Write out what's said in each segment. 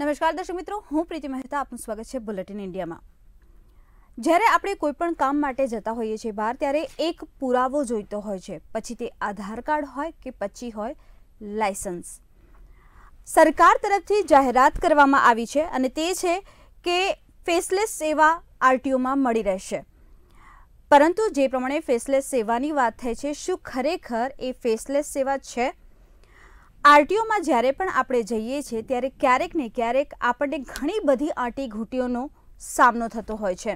નમસ્કાર દર્શક મિત્રો હું પ્રીતિ મહેતા આપનું સ્વાગત છે બુલેટિન ઇન્ડિયામાં જ્યારે આપણે કોઈપણ કામ માટે જતા હોઈએ છીએ બહાર ત્યારે એક પુરાવો જોઈતો હોય છે પછી તે આધાર કાર્ડ હોય કે પછી હોય લાયસન્સ સરકાર તરફથી જાહેરાત કરવામાં આવી છે અને તે છે કે ફેસલેસ સેવા આરટીઓમાં મળી રહેશે પરંતુ જે પ્રમાણે ફેસલેસ સેવાની વાત થાય છે શું ખરેખર એ ફેસલેસ સેવા છે આરટીઓમાં જ્યારે પણ આપણે જઈએ છીએ ત્યારે ક્યારેક ને ક્યારેક આપણને ઘણી બધી આંટી ઘૂંટીઓનો સામનો થતો હોય છે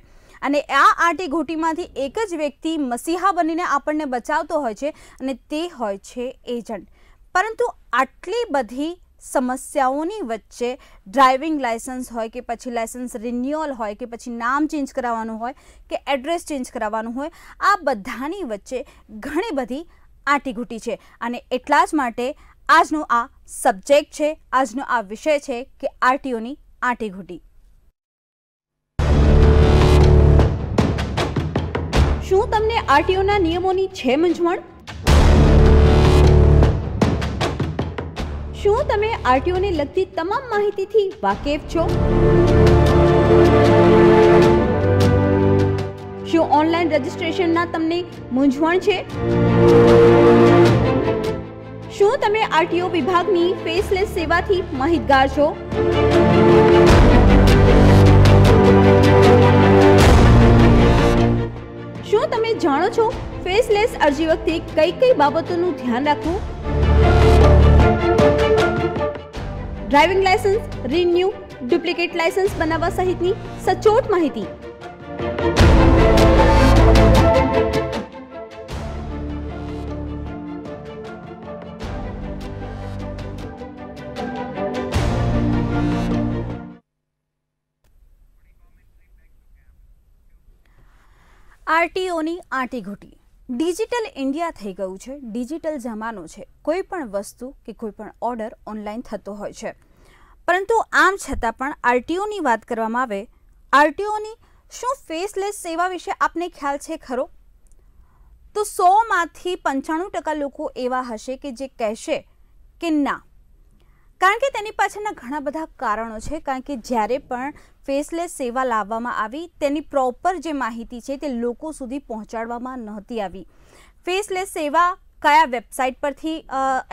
અને આ આંટી ઘૂંટીમાંથી એક જ વ્યક્તિ મસીહા બનીને આપણને બચાવતો હોય છે અને તે હોય છે એજન્ટ પરંતુ આટલી બધી સમસ્યાઓની વચ્ચે ડ્રાઇવિંગ લાઇસન્સ હોય કે પછી લાઇસન્સ રિન્યુઅલ હોય કે પછી નામ ચેન્જ કરાવવાનું હોય કે એડ્રેસ ચેન્જ કરાવવાનું હોય આ બધાની વચ્ચે ઘણી બધી આંટીઘૂંટી છે અને એટલા જ માટે આજનો આ સબ્જેક્ટ છે આજનો આ વિષય છે કે આરટીઓની આંટીઘૂટી શું તમને આરટીઓના નિયમોની છે મૂંઝવણ શું તમે આરટીઓને લગતી તમામ માહિતીથી વાકેફ છો શું ઓનલાઈન રજિસ્ટ્રેશનના તમને મૂંઝવણ છે શું તમે આરટીઓ વિભાગની ફેસલેસ સેવાથી માહિતગાર છો શું તમે જાણો છો ફેસલેસ અરજી વખતે કઈ કઈ બાબતોનું ધ્યાન રાખવું driving licence renew duplicate licence બનાવવા સહિતની સચોટ માહિતી આરટીઓની આંટીઘૂંટી ડિજિટલ ઇન્ડિયા થઈ ગયું છે ડિજિટલ જમાનો છે કોઈ પણ વસ્તુ કે કોઈ પણ ઓર્ડર ઓનલાઈન થતો હોય છે પરંતુ આમ છતાં પણ આરટીઓની વાત કરવામાં આવે આરટીઓની શું ફેસલેસ સેવા વિશે આપને ખ્યાલ છે ખરો તો સોમાંથી પંચાણું ટકા લોકો એવા હશે કે જે કહેશે કે ના કારણ કે તેની પાછળના ઘણા બધા કારણો છે કારણ કે જ્યારે પણ ફેસલેસ સેવા લાવવામાં આવી તેની પ્રોપર જે માહિતી છે તે લોકો સુધી પહોંચાડવામાં નહોતી આવી ફેસલેસ સેવા કયા વેબસાઇટ પરથી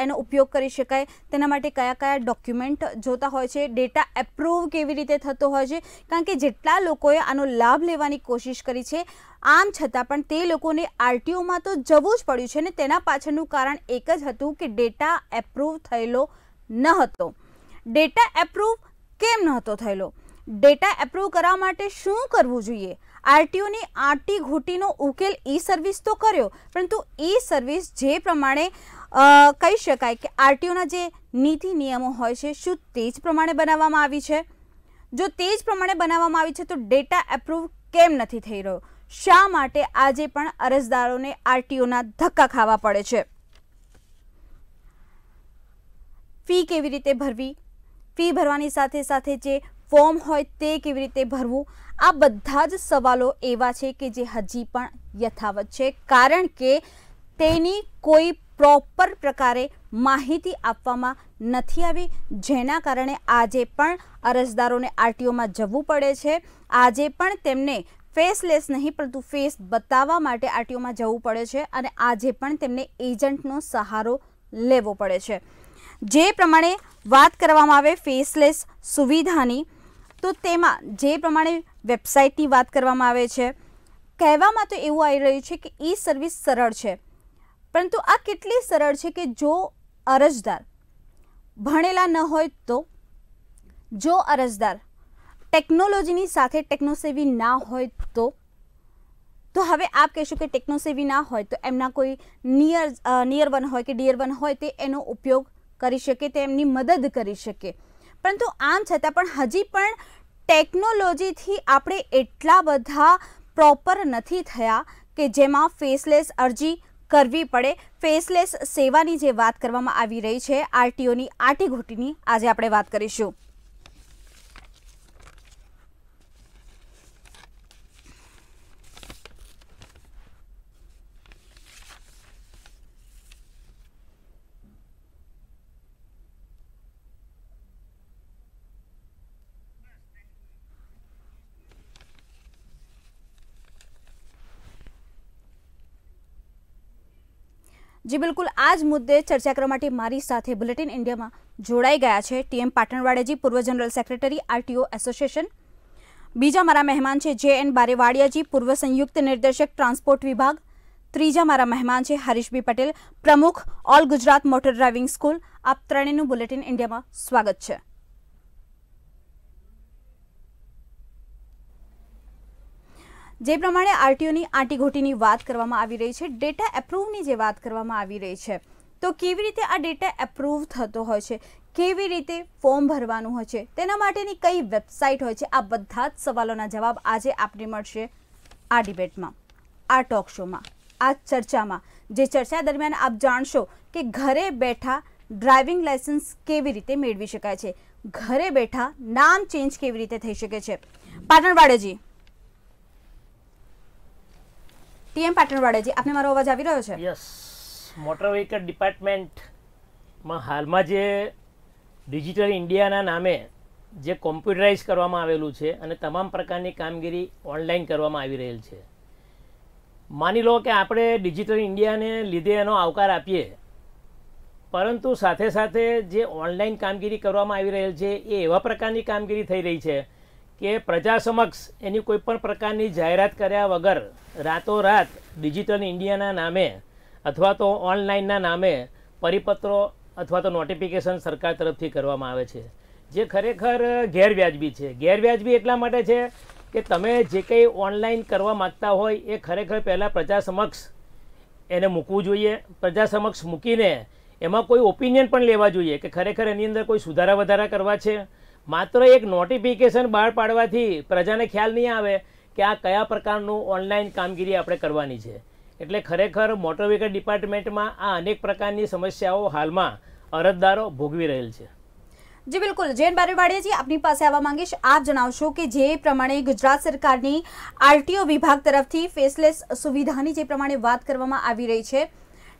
એનો ઉપયોગ કરી શકાય તેના માટે કયા કયા ડોક્યુમેન્ટ જોતા હોય છે ડેટા એપ્રુવ કેવી રીતે થતો હોય છે કારણ કે જેટલા લોકોએ આનો લાભ લેવાની કોશિશ કરી છે આમ છતાં પણ તે લોકોને આરટીઓમાં તો જવું જ પડ્યું છે ને તેના પાછળનું કારણ એક જ હતું કે ડેટા એપ્રુવ થયેલો ન હતો ડેટા એપ્રુવ કેમ નહોતો થયેલો ડેટા એપ્રુવ કરવા માટે શું કરવું જોઈએ આરટીઓની આટી ઘૂંટીનો ઉકેલ ઈ સર્વિસ તો કર્યો પરંતુ ઈ સર્વિસ જે પ્રમાણે કહી શકાય કે આરટીઓના જે નીતિ નિયમો હોય છે શું તે જ પ્રમાણે બનાવવામાં આવી છે જો તે જ પ્રમાણે બનાવવામાં આવી છે તો ડેટા એપ્રુવ કેમ નથી થઈ રહ્યો શા માટે આજે પણ અરજદારોને આરટીઓના ધક્કા ખાવા પડે છે ફી કેવી રીતે ભરવી ફી ભરવાની સાથે સાથે જે ફોર્મ હોય તે કેવી રીતે ભરવું આ બધા જ સવાલો એવા છે કે જે હજી પણ યથાવત છે કારણ કે તેની કોઈ પ્રોપર प्रकारे માહિતી આપવામાં નથી આવી જેના કારણે આજે પણ અરજદારોને આરટીઓ માં જવું પડે છે આજે પણ તેમને ફેસલેસ નહીં પરંતુ ફેસ બતાવવા માટે આરટીઓ માં જવું પડે છે અને આજે પણ તેમને એજન્ટનો સહારો લેવો પડે છે જે પ્રમાણે વાત કરવામાં આવે ફેસલેસ સુવિધાની તો તેમાં જે પ્રમાણે વેબસાઇટની વાત કરવામાં આવે છે કહેવામાં તો એવું આવી રહ્યું છે કે ઈ સર્વિસ સરળ છે પરંતુ આ કેટલી સરળ છે કે જો અરજદાર ભણેલા ન હોય તો જો અરજદાર ટેકનોલોજીની સાથે ટેકનોસેવી ના હોય તો તો હવે આપ કહેશો કે ટેકનોસેવી ના હોય તો એમના કોઈ નિયર નિયર વન હોય કે ડિયર વન હોય તે એનો ઉપયોગ કરી શકે તેમની મદદ કરી શકે પરંતુ આમ છતાં પણ હજી પણ ટેકનોલોજી થી આપણે એટલા બધા પ્રોપર નથી થયા કે જેમાં ફેસલેસ અરજી કરવી પડે ફેસલેસ સેવાની જે વાત કરવામાં આવી રહી છે આરટીઓ ની આટીઘોટીની આજે આપણે વાત કરીશું જી બિલકુલ આ જ મુદ્દે ચર્ચા કરવા માટે મારી સાથે બુલેટિન ઇન્ડિયામાં જોડાઈ ગયા છે ટીએમ પાટણવાડિયાજી પૂર્વ જનરલ સેક્રેટરી આરટીઓ એસોસિએશન બીજા મારા મહેમાન છે જે એન બારેવાડિયાજી પૂર્વ સંયુક્ત નિર્દેશક ટ્રાન્સપોર્ટ વિભાગ ત્રીજા મારા મહેમાન છે હરીશભી પટેલ પ્રમુખ all Gujarat motor driving school આપ ત્રણેયનું બુલેટિન ઇન્ડિયામાં સ્વાગત છે જે પ્રમાણે આરટીઓની આંટીઘોટીની વાત કરવામાં આવી રહી છે ડેટા એપ્રૂવની જે વાત કરવામાં આવી રહી છે તો કેવી રીતે આ ડેટા એપ્રૂવ થતો હોય છે કેવી રીતે ફોર્મ ભરવાનું હોય છે તેના માટેની કઈ વેબસાઇટ હોય છે આ બધા જ સવાલોના જવાબ આજે આપને મળશે આ ડિબેટમાં આ ટોક શોમાં આ ચર્ચામાં જે ચર્ચા દરમિયાન આપ જાણશો કે ઘરે બેઠા ડ્રાઇવિંગ લાયસન્સ કેવી રીતે મેળવી શકાય છે ઘરે બેઠા નામ ચેન્જ કેવી રીતે થઈ શકે છે પાટણવાડેજી ટીએમ પાટણવાડેજી આપને મારો અવાજ આવી રહ્યો છે યસ મોટર વ્હીકલ ડિપાર્ટમેન્ટમાં હાલમાં જે ડિજિટલ ઇન્ડિયાના નામે જે કોમ્પ્યુટરાઇઝ કરવામાં આવેલું છે અને તમામ પ્રકારની કામગીરી ઓનલાઈન કરવામાં આવી રહેલ છે માની લો કે આપણે ડિજિટલ ઇન્ડિયાને લીધે એનો આવકાર આપીએ પરંતુ સાથે સાથે જે ઓનલાઈન કામગીરી કરવામાં આવી રહેલ છે એ એવા પ્રકારની કામગીરી થઈ રહી છે કે પ્રજા સમક્ષ એની કોઈ પણ પ્રકારની જાહેરાત કર્યા વગર રાતોરાત ડિજિટલ ઇન્ડિયાના નામે અથવા તો ઓનલાઈનના નામે પરિપત્રો અથવા તો નોટિફિકેશન સરકાર તરફથી કરવામાં આવે છે જે ખરેખર ગેરવ્યાજબી છે ગેરવ્યાજબી એટલા માટે છે કે તમે જે કંઈ ઓનલાઈન કરવા માગતા હોય એ ખરેખર પહેલાં પ્રજા સમક્ષ એને મૂકવું જોઈએ પ્રજા સમક્ષ મૂકીને એમાં કોઈ ઓપિનિયન પણ લેવા જોઈએ કે ખરેખર એની અંદર કોઈ સુધારા વધારા કરવા છે માત્ર એક નોટિફિકેશન બહાર પાડવાથી પ્રજાને ખ્યાલ નહીં આવે કે આ કયા પ્રકારનું ઓનલાઈન કામગીરી આપણે કરવાની છે એટલે ખરેખર મોટર વ્હીકલ ડિપાર્ટમેન્ટમાં આ અનેક પ્રકારની સમસ્યાઓ હાલમાં અરજદારો ભોગવી રહેલ છે જી બિલકુલ જૈન બારીવાડીયાજી આપની પાસે આવવા માંગીશ આપ જણાવશો કે જે પ્રમાણે ગુજરાત સરકારની આરટીઓ વિભાગ તરફથી ફેસલેસ સુવિધાની જે પ્રમાણે વાત કરવામાં આવી રહી છે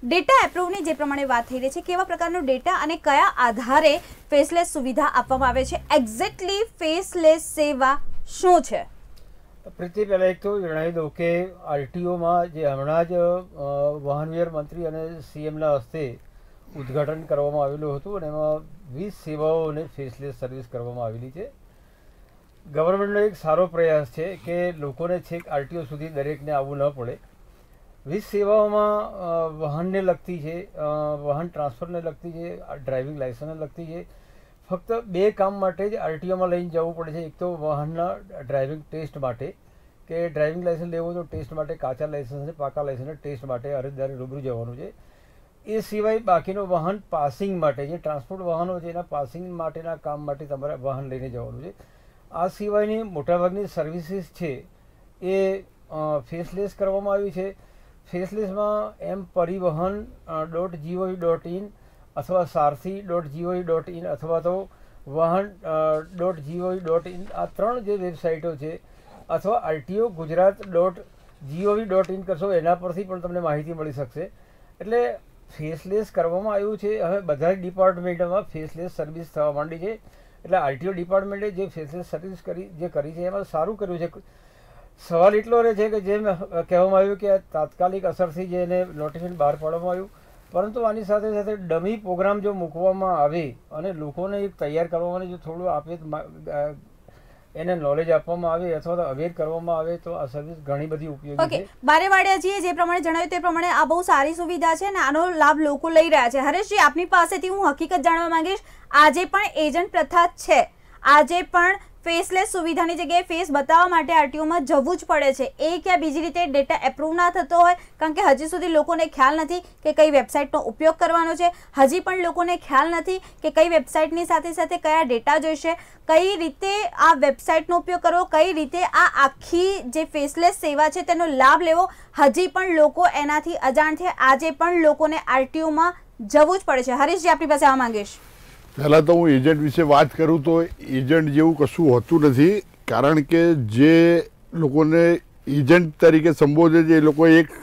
ડેટા એપ્રુવની જે પ્રમાણે વાત થઈ રહી છે કેવા પ્રકારનો ડેટા અને કયા આધારે ફેસલેસ સુવિધા આપવામાં આવે છે એક્ઝેક્ટલી ફેસલેસ સેવા શું છે પ્રીતિ પહેલાં એક તો જણાવી દઉં કે આરટીઓમાં જે હમણાં જ વાહનવ્યવહાર મંત્રી અને સીએમના હસ્તે ઉદ્ઘાટન કરવામાં આવેલું હતું અને એમાં વીસ સેવાઓને ફેસલેસ સર્વિસ કરવામાં આવેલી છે ગવર્મેન્ટનો એક સારો પ્રયાસ છે કે લોકોને છેક આરટીઓ સુધી દરેકને આવવું ન પડે વીજ સેવાઓમાં વાહનને લગતી છે વાહન ટ્રાન્સફરને લગતી છે ડ્રાઇવિંગ લાઇસન્સને લગતી છે ફક્ત બે કામ માટે જ આરટીઓમાં લઈને જવું પડે છે એક તો વાહનના ડ્રાઇવિંગ ટેસ્ટ માટે કે ડ્રાઇવિંગ લાઇસન્સ લેવું તો ટેસ્ટ માટે કાચા લાઇસન્સ અને પાકા લાઇસન્સ ટેસ્ટ માટે અરજદારે રૂબરૂ જવાનું છે એ સિવાય બાકીનું વાહન પાસિંગ માટે જે ટ્રાન્સપોર્ટ વાહનો છે એના પાસિંગ માટેના કામ માટે તમારે વાહન લઈને જવાનું છે આ સિવાયની મોટાભાગની સર્વિસીસ છે એ ફેસલેસ કરવામાં આવી છે ફેસલેસમાં એમ પરિવહન ડોટ જીઓવી ડોટ ઇન અથવા સારસી ડોટ જીઓવી ડોટ ઇન અથવા તો વાહન ડોટ જીઓવી ડોટ ઇન આ ત્રણ જે વેબસાઇટો છે અથવા RTO Gujarat dot GOV dot in કરશો એના પરથી પણ તમને માહિતી મળી શકશે એટલે ફેસલેસ કરવામાં આવ્યું છે હવે બધા જ ડિપાર્ટમેન્ટમાં ફેસલેસ સર્વિસ થવા માંડી છે એટલે આરટીઓ ડિપાર્ટમેન્ટે જે ફેસલેસ સર્વિસ કરી જે કરી છે એમાં સારું કર્યું છે સવાલ એટલો રહે છે કે જેમ કહેવામાં આવ્યું કે તાત્કાલિક અસરથી જે એને નોટિફિકેશન બહાર પાડવામાં આવ્યું પરંતુ આની સાથે સાથે ડમી પ્રોગ્રામ જો મૂકવામાં આવે અને લોકોને એક તૈયાર કરવામાં જો થોડું આપે એને નોલેજ આપવામાં આવે અથવા તો અવેર કરવામાં આવે તો આ સર્વિસ ઘણી બધી ઉપયોગી ઓકે બારેવાડિયાજીએ જે પ્રમાણે જણાવ્યું તે પ્રમાણે આ બહુ સારી સુવિધા છે અને આનો લાભ લોકો લઈ રહ્યા છે હરેશજી આપની પાસેથી હું હકીકત જાણવા માંગીશ આજે પણ એજન્ટ પ્રથા છે આજે પણ ફેસલેસ સુવિધાની જગ્યાએ ફેસ બતાવવા માટે આરટીઓમાં જવું જ પડે છે એ યા બીજી રીતે ડેટા એપ્રૂવ ના થતો હોય કારણ કે હજી સુધી લોકોને ખ્યાલ નથી કે કઈ વેબસાઇટનો ઉપયોગ કરવાનો છે હજી પણ લોકોને ખ્યાલ નથી કે કઈ વેબસાઇટની સાથે સાથે કયા ડેટા જોઈશે કઈ રીતે આ વેબસાઇટનો ઉપયોગ કરવો કઈ રીતે આ આખી જે ફેસલેસ સેવા છે તેનો લાભ લેવો હજી પણ લોકો એનાથી અજાણ છે આજે પણ લોકોને આરટીઓમાં જવું જ પડે છે હરીશજી આપણી પાસે આ માંગીશ પહેલાં તો હું એજન્ટ વિશે વાત કરું તો એજન્ટ જેવું કશું હોતું નથી કારણ કે જે લોકોને એજન્ટ તરીકે સંબોધે છે એ લોકો એક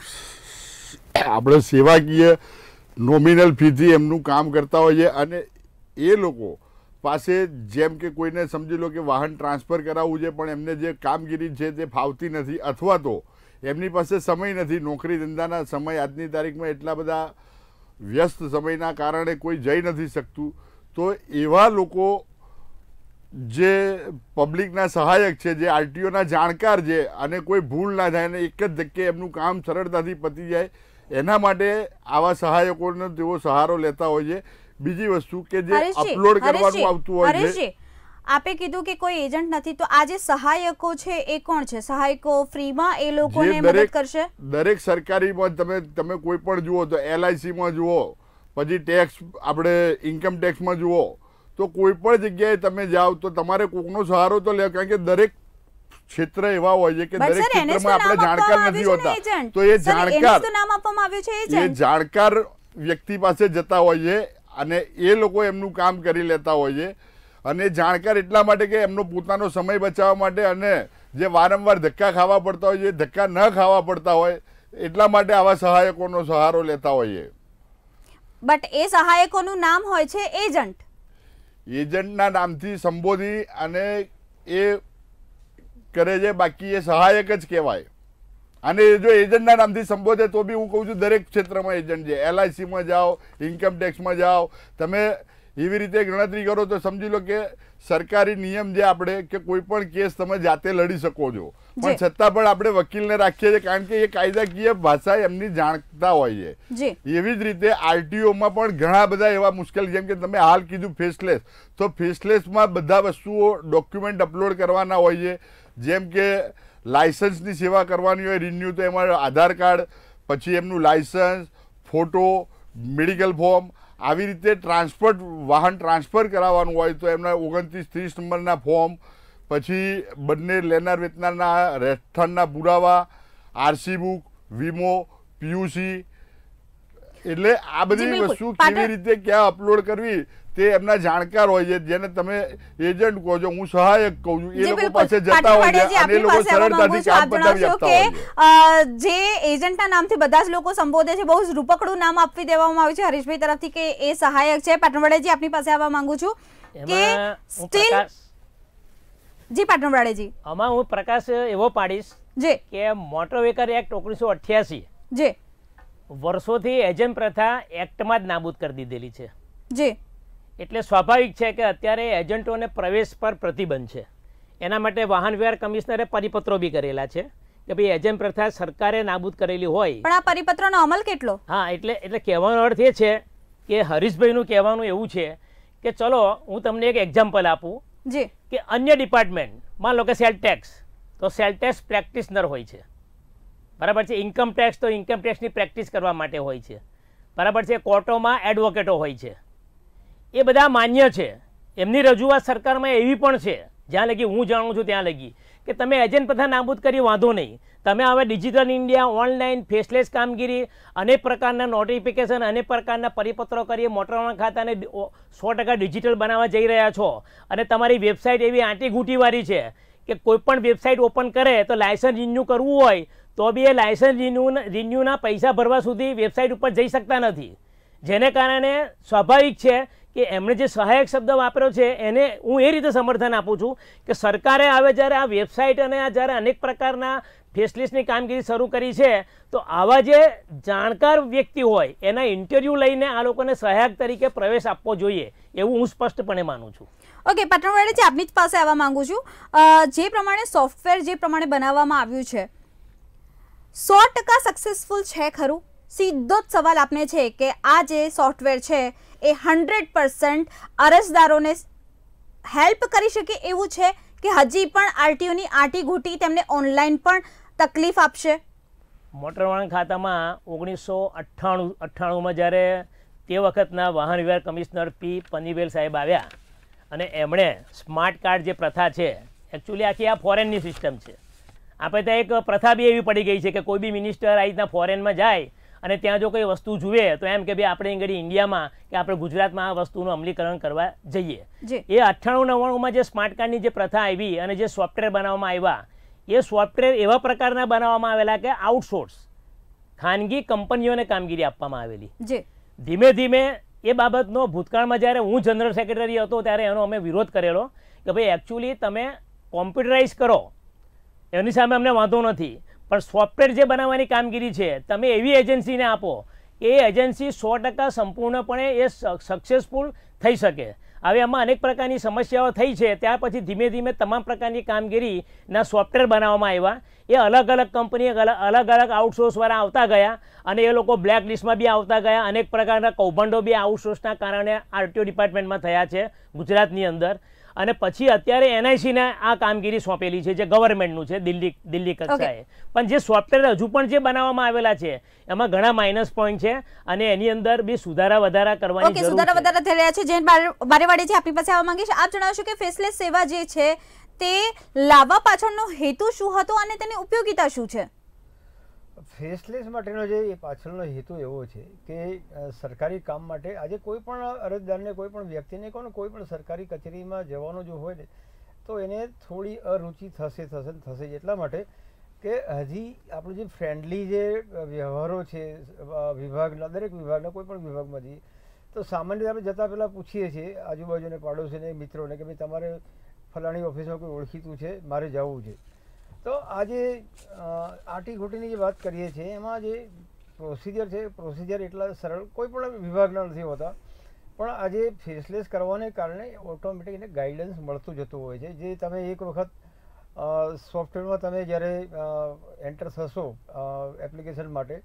આપણે સેવાકીય નોમિનલ ફીથી એમનું કામ કરતા હોય છે અને એ લોકો પાસે જેમ કે કોઈને સમજી લો કે વાહન ટ્રાન્સફર કરાવવું છે પણ એમને જે કામગીરી છે તે ફાવતી નથી અથવા તો એમની પાસે સમય નથી નોકરી ધંધાના સમય આજની તારીખમાં એટલા બધા વ્યસ્ત સમયના કારણે કોઈ જઈ નથી શકતું તો એવા લોકો જે પબ્લિકના સહાયક છે જે આરટીઓના જાણકાર છે અને કોઈ ભૂલ ના થાય અને એક જ ધક્કે એમનું કામ સરળતાથી પતી જાય એના માટે આવા સહાયકોનો તેઓ સહારો લેતા હોય છે બીજી વસ્તુ કે જે અપલોડ કરવાનું આવતું હોય છે આપે કીધું કે કોઈ એજન્ટ નથી તો આ જે સહાયકો છે એ કોણ છે સહાયકો ફ્રીમાં એ લોકોને મદદ કરશે દરેક સરકારીમાં તમે તમે કોઈ પણ જુઓ તો એલઆઈસીમાં જુઓ પછી ટેક્સ આપણે ઇન્કમ ટેક્સમાં જુઓ તો કોઈ પણ જગ્યાએ તમે જાઓ તો તમારે કોકનો સહારો તો લેવો કારણ કે દરેક ક્ષેત્ર એવા હોય છે કે દરેક ક્ષેત્રમાં આપણે જાણકાર નથી હોતા તો એ જાણકાર એ જાણકાર વ્યક્તિ પાસે જતા હોય છે અને એ લોકો એમનું કામ કરી લેતા હોય છે અને જાણકાર એટલા માટે કે એમનો પોતાનો સમય બચાવવા માટે અને જે વારંવાર ધક્કા ખાવા પડતા હોય જે ધક્કા ન ખાવા પડતા હોય એટલા માટે આવા સહાયકોનો સહારો લેતા હોઈએ બટ એ સહાયકોનું નામ હોય છે એજન્ટ એજન્ટના નામથી સંબોધી અને એ કરે છે બાકી એ સહાયક જ કહેવાય અને જો એજન્ટના નામથી સંબોધે તો બી હું કહું છું દરેક ક્ષેત્રમાં એજન્ટ છે એલઆઈસીમાં જાઓ ઇન્કમટેક્સમાં જાઓ તમે એવી રીતે ગણતરી કરો તો સમજી લો કે સરકારી નિયમ જે આપણે કે કોઈ પણ કેસ તમે જાતે લડી શકો છો પણ છતાં પણ આપણે વકીલને રાખીએ છીએ કારણ કે એ કાયદાકીય ભાષા એમની જાણતા હોય છે એવી જ રીતે આરટીઓમાં પણ ઘણા બધા એવા મુશ્કેલ જેમ કે તમે હાલ કીધું ફેસલેસ તો ફેસલેસમાં બધા વસ્તુઓ ડોક્યુમેન્ટ અપલોડ કરવાના હોય છે જેમ કે લાયસન્સની સેવા કરવાની હોય રિન્યૂ તો એમાં આધાર કાર્ડ પછી એમનું લાયસન્સ ફોટો મેડિકલ ફોર્મ આવી રીતે ટ્રાન્સપોર્ટ વાહન ટ્રાન્સફર કરાવવાનું હોય તો એમના ઓગણત્રીસ ત્રીસ નંબરના ફોર્મ પછી બંને લેનાર વેચનારના રહેઠાણના પુરાવા આરસી બુક વીમો પીયુસી એટલે આ બધી વસ્તુ કેવી રીતે ક્યાં અપલોડ કરવી તે એમના જાણકાર હોય છે જેને તમે એજન્ટ કહો છો હું સહાયક કહું છું એ લોકો પાસે જતા હોય અને લોકો સરળતાથી કામ પતાવી આપતા હોય જે એજન્ટના નામથી બધા જ લોકો સંબોધે છે બહુ જ રૂપકડું નામ આપી દેવામાં આવ્યું છે હરીશભાઈ તરફથી કે એ સહાયક છે પાટણવાડેજી આપની પાસે આવવા માંગુ છું કે સ્ટીલ જી પાટણવાડેજી આમાં હું પ્રકાશ એવો પાડીશ જે કે મોટર વેકર એક્ટ ઓગણીસો અઠ્યાસી જે વર્ષોથી એજન્ટ પ્રથા એક્ટમાં જ નાબૂદ કરી દીધેલી છે જી એટલે સ્વાભાવિક છે કે અત્યારે એજન્ટોને પ્રવેશ પર પ્રતિબંધ છે એના માટે વાહન વ્યવહાર કમિશનરે પરિપત્રો બી કરેલા છે કે ભાઈ એજન્ટ પ્રથા સરકારે નાબૂદ કરેલી હોય પણ આ પરિપત્રનો અમલ કેટલો હા એટલે એટલે કહેવાનો અર્થ એ છે કે હરીશભાઈનું કહેવાનું એવું છે કે ચલો હું તમને એક એક્ઝામ્પલ આપું જી કે અન્ય ડિપાર્ટમેન્ટ માન લો કે સેલ ટેક્સ તો સેલ ટેક્સ પ્રેક્ટિશનર હોય છે બરાબર છે ઇન્કમ ટેક્સ તો ઇન્કમ ટેક્સની પ્રેક્ટિસ કરવા માટે હોય છે બરાબર છે કોર્ટોમાં એડવોકેટો હોય છે એ બધા માન્ય છે એમની રજૂઆત સરકારમાં એવી પણ છે જ્યાં લગી હું જાણું છું ત્યાં લગી કે તમે એજન્ટ પ્રથા નાબૂદ કરી વાંધો નહીં તમે હવે ડિજિટલ ઇન્ડિયા ઓનલાઈન ફેસલેસ કામગીરી અનેક પ્રકારના નોટિફિકેશન અનેક પ્રકારના પરિપત્રો કરી મોટરવાહન ખાતાને સો ટકા ડિજિટલ બનાવવા જઈ રહ્યા છો અને તમારી વેબસાઇટ એવી આંટીઘૂંટીવાળી છે કે કોઈપણ વેબસાઇટ ઓપન કરે તો લાયસન્સ રિન્યૂ કરવું હોય તો બી એ લાયસન્સ રિન્યૂ રિન્યૂના પૈસા ભરવા સુધી વેબસાઇટ ઉપર જઈ શકતા નથી જેને કારણે સ્વાભાવિક છે કે એમણે જે સહાયક શબ્દ વાપર્યો છે એને હું એ રીતે સમર્થન આપું છું કે સરકારે હવે જ્યારે આ વેબસાઇટ અને આ જ્યારે અનેક પ્રકારના ફેસલિસ્ટની કામગીરી શરૂ કરી છે તો આવા જે જાણકાર વ્યક્તિ હોય એના ઇન્ટરવ્યૂ લઈને આ લોકોને સહાયક તરીકે પ્રવેશ આપવો જોઈએ એવું હું સ્પષ્ટપણે માનું છું ઓકે પાટણવાડે છે આપની જ પાસે આવવા માંગુ છું જે પ્રમાણે સોફ્ટવેર જે પ્રમાણે બનાવવામાં આવ્યું છે સો ટકા સક્સેસફુલ છે ખરું સીધો જ સવાલ આપને છે કે આ જે સોફ્ટવેર છે એ હન્ડ્રેડ પર્સન્ટ અરજદારોને હેલ્પ કરી શકે એવું છે કે હજી પણ આરટીઓની આટી ઘૂટી તેમને ઓનલાઈન પણ તકલીફ આપશે મોટરવાહન ખાતામાં ઓગણીસો અઠ્ઠાણું અઠ્ઠાણુંમાં જ્યારે તે વખતના વાહન વ્યવહાર કમિશનર પી પન્નીવેલ સાહેબ આવ્યા અને એમણે સ્માર્ટ કાર્ડ જે પ્રથા છે એકચ્યુઅલી આખી આ ફોરેનની સિસ્ટમ છે આપણે ત્યાં એક પ્રથા બી એવી પડી ગઈ છે કે કોઈ બી મિનિસ્ટર આ રીતના ફોરેનમાં જાય અને ત્યાં જો કોઈ વસ્તુ જુએ તો એમ કે ભાઈ આપણે આગળ ઇન્ડિયામાં કે આપણે ગુજરાતમાં આ વસ્તુનું અમલીકરણ કરવા જઈએ એ અઠ્ઠાણું નવ્વાણુંમાં જે સ્માર્ટ કાર્ડની જે પ્રથા આવી અને જે સોફ્ટવેર બનાવવામાં આવ્યા એ સોફ્ટવેર એવા પ્રકારના બનાવવામાં આવેલા કે આઉટસોર્સ ખાનગી કંપનીઓને કામગીરી આપવામાં આવેલી ધીમે ધીમે એ બાબતનો ભૂતકાળમાં જ્યારે હું જનરલ સેક્રેટરી હતો ત્યારે એનો અમે વિરોધ કરેલો કે ભાઈ એકચ્યુઅલી તમે કોમ્પ્યુટરાઇઝ કરો એની સામે અમને વાંધો નથી પણ સોફ્ટવેર જે બનાવવાની કામગીરી છે તમે એવી એજન્સીને આપો એ એજન્સી સો ટકા સંપૂર્ણપણે એ સક્સેસફુલ થઈ શકે હવે આમાં અનેક પ્રકારની સમસ્યાઓ થઈ છે ત્યાર પછી ધીમે ધીમે તમામ પ્રકારની કામગીરીના સોફ્ટવેર બનાવવામાં આવ્યા એ અલગ અલગ કંપની અલગ અલગ આઉટસોર્સવાળા આવતા ગયા અને એ લોકો બ્લેક લિસ્ટમાં બી આવતા ગયા અનેક પ્રકારના કૌભાંડો બી આઉટસોર્સના કારણે આરટીઓ ડિપાર્ટમેન્ટમાં થયા છે ગુજરાતની અંદર અને પછી અત્યારે એનઆઈસીને આ કામગીરી સોંપેલી છે જે ગવર્મેન્ટનું છે દિલ્હી દિલ્હી કક્ષાએ પણ જે સોફ્ટવેર હજુ પણ જે બનાવવામાં આવેલા છે એમાં ઘણા માઇનસ પોઈન્ટ છે અને એની અંદર બી સુધારા વધારા કરવાની સુધારા વધારા થઈ રહ્યા છે જૈન બારેવાડી છે આપની પાસે આવવા માંગીશ આપ જણાવશો કે ફેસલેસ સેવા જે છે તે લાવવા પાછળનો હેતુ શું હતો અને તેની ઉપયોગિતા શું છે ફેસલેસ માટેનો જે પાછળનો હેતુ એવો છે કે સરકારી કામ માટે આજે કોઈ પણ અરજદારને કોઈ પણ વ્યક્તિને કોને કોઈ પણ સરકારી કચેરીમાં જવાનું જો હોય ને તો એને થોડી અરુચિ થશે થશે થશે એટલા માટે કે હજી આપણું જે ફ્રેન્ડલી જે વ્યવહારો છે વિભાગના દરેક વિભાગના કોઈ પણ વિભાગમાં જઈએ તો સામાન્ય રીતે આપણે જતાં પહેલાં પૂછીએ છીએ આજુબાજુને પાડોશીને મિત્રોને કે ભાઈ તમારે ફલાણી ઓફિસમાં કોઈ ઓળખીતું છે મારે જવું છે તો આજે આટી ઘૂંટીની જે વાત કરીએ છીએ એમાં જે પ્રોસિજર છે પ્રોસિજર એટલા સરળ કોઈ પણ વિભાગના નથી હોતા પણ આજે ફેસલેસ કરવાને કારણે ઓટોમેટિક એને ગાઈડન્સ મળતું જતું હોય છે જે તમે એક વખત સોફ્ટવેરમાં તમે જ્યારે એન્ટર થશો એપ્લિકેશન માટે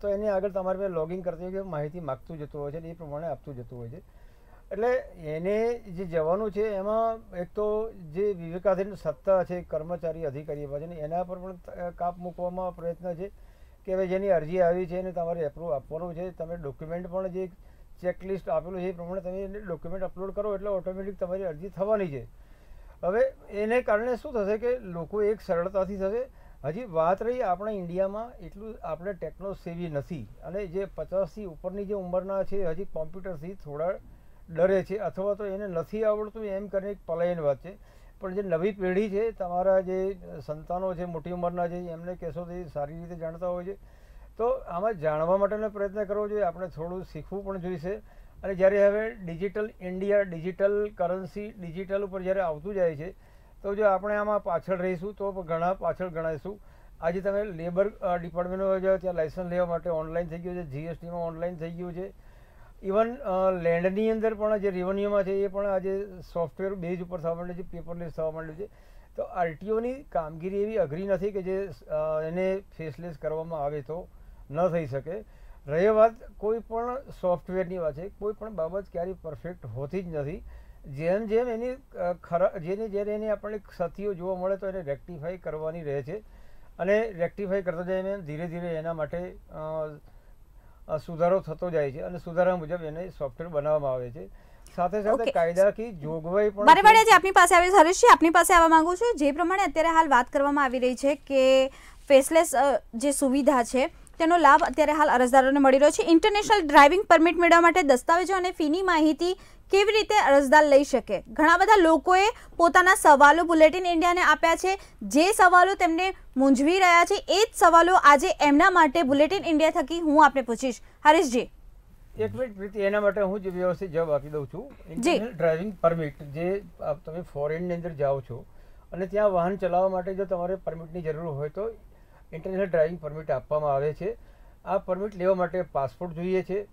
તો એની આગળ તમારે લોગિંગ કરતી હોય કે માહિતી માગતું જતું હોય છે અને એ પ્રમાણે આપતું જતું હોય છે એટલે એને જે જવાનું છે એમાં એક તો જે વિવેકાધીન સત્તા છે કર્મચારી અધિકારી પાસે એના પર પણ કાપ મૂકવામાં પ્રયત્ન છે કે હવે જેની અરજી આવી છે એને તમારે એપ્રુવ આપવાનું છે તમે ડોક્યુમેન્ટ પણ જે ચેકલિસ્ટ આપેલું છે એ પ્રમાણે તમે એને ડોક્યુમેન્ટ અપલોડ કરો એટલે ઓટોમેટિક તમારી અરજી થવાની છે હવે એને કારણે શું થશે કે લોકો એક સરળતાથી થશે હજી વાત રહી આપણા ઇન્ડિયામાં એટલું આપણે ટેકનો સેવી નથી અને જે પચાસથી ઉપરની જે ઉંમરના છે હજી કોમ્પ્યુટરથી થોડા ડરે છે અથવા તો એને નથી આવડતું એમ કરીને એક પલાયન વાત છે પણ જે નવી પેઢી છે તમારા જે સંતાનો છે મોટી ઉંમરના છે એમને કહેશો તો સારી રીતે જાણતા હોય છે તો આમાં જાણવા માટેનો પ્રયત્ન કરવો જોઈએ આપણે થોડું શીખવું પણ જોઈશે અને જ્યારે હવે digital India digital currency digital ઉપર જ્યારે આવતું જાય છે તો જો આપણે આમાં પાછળ રહીશું તો ઘણા પાછળ ગણાઈશું આજે તમે લેબર ડિપાર્ટમેન્ટમાં જાઓ ત્યાં લાઇસન્સ લેવા માટે ઓનલાઈન થઈ ગયું છે જીએસટીમાં ઓનલાઈન થઈ ગયું છે ઇવન લેન્ડની uh, અંદર પણ જે રેવન્યુમાં છે એ પણ આજે સોફ્ટવેર બેઝ ઉપર થવા માંડ્યું છે પેપરલેસ થવા માંડ્યું છે તો આરટીઓની કામગીરી એવી અઘરી નથી કે જે એને ફેસલેસ કરવામાં આવે તો ન થઈ શકે રહે વાત કોઈ પણ સોફ્ટવેરની વાત છે કોઈ પણ બાબત ક્યારેય પરફેક્ટ હોતી જ નથી જેમ જેમ એની ખરા જેને જ્યારે એની આપણને ક્ષતિઓ જોવા મળે તો એને રેક્ટિફાઈ કરવાની રહે છે અને રેક્ટિફાઈ કરતા જાય ધીરે ધીરે એના માટે સુધારો થતો જાય છે અને સુધારા મુજબ એને સોફ્ટવેર બનાવવામાં આવે છે મારે વાળે આપની પાસે આવે હરેશજી આપની પાસે આવવા માંગુ છું જે પ્રમાણે અત્યારે હાલ વાત કરવામાં આવી રહી છે કે ફેસલેસ જે સુવિધા છે તેનો લાભ અત્યારે હાલ અરજદારોને મળી રહ્યો છે ઇન્ટરનેશનલ ડ્રાઇવિંગ પરમિટ મેળવવા માટે દસ્તાવેજો અને ફીની માહિતી કેવી રીતે અરજદાર લઈ શકે ઘણા બધા લોકોએ પોતાના સવાલો બુલેટિન ઇન્ડિયાને આપ્યા છે જે સવાલો તેમને મૂંઝવી રહ્યા છે એ જ સવાલો આજે એમના માટે બુલેટિન ઇન્ડિયા થકી હું આપને પૂછીશ હરીશજી એક મિનિટ પ્રીતિ એના માટે હું જે વ્યવસ્થિત જવાબ આપી દઉં છું ડ્રાઇવિંગ પરમિટ જે તમે ફોરેનની અંદર જાઓ છો અને ત્યાં વાહન ચલાવવા માટે જો તમારે પરમિટની જરૂર હોય તો ઇન્ટરનેશનલ ડ્રાઇવિંગ પરમિટ આપવામાં આવે છે આ પરમિટ લેવા માટે પાસપોર્ટ જોઈએ છે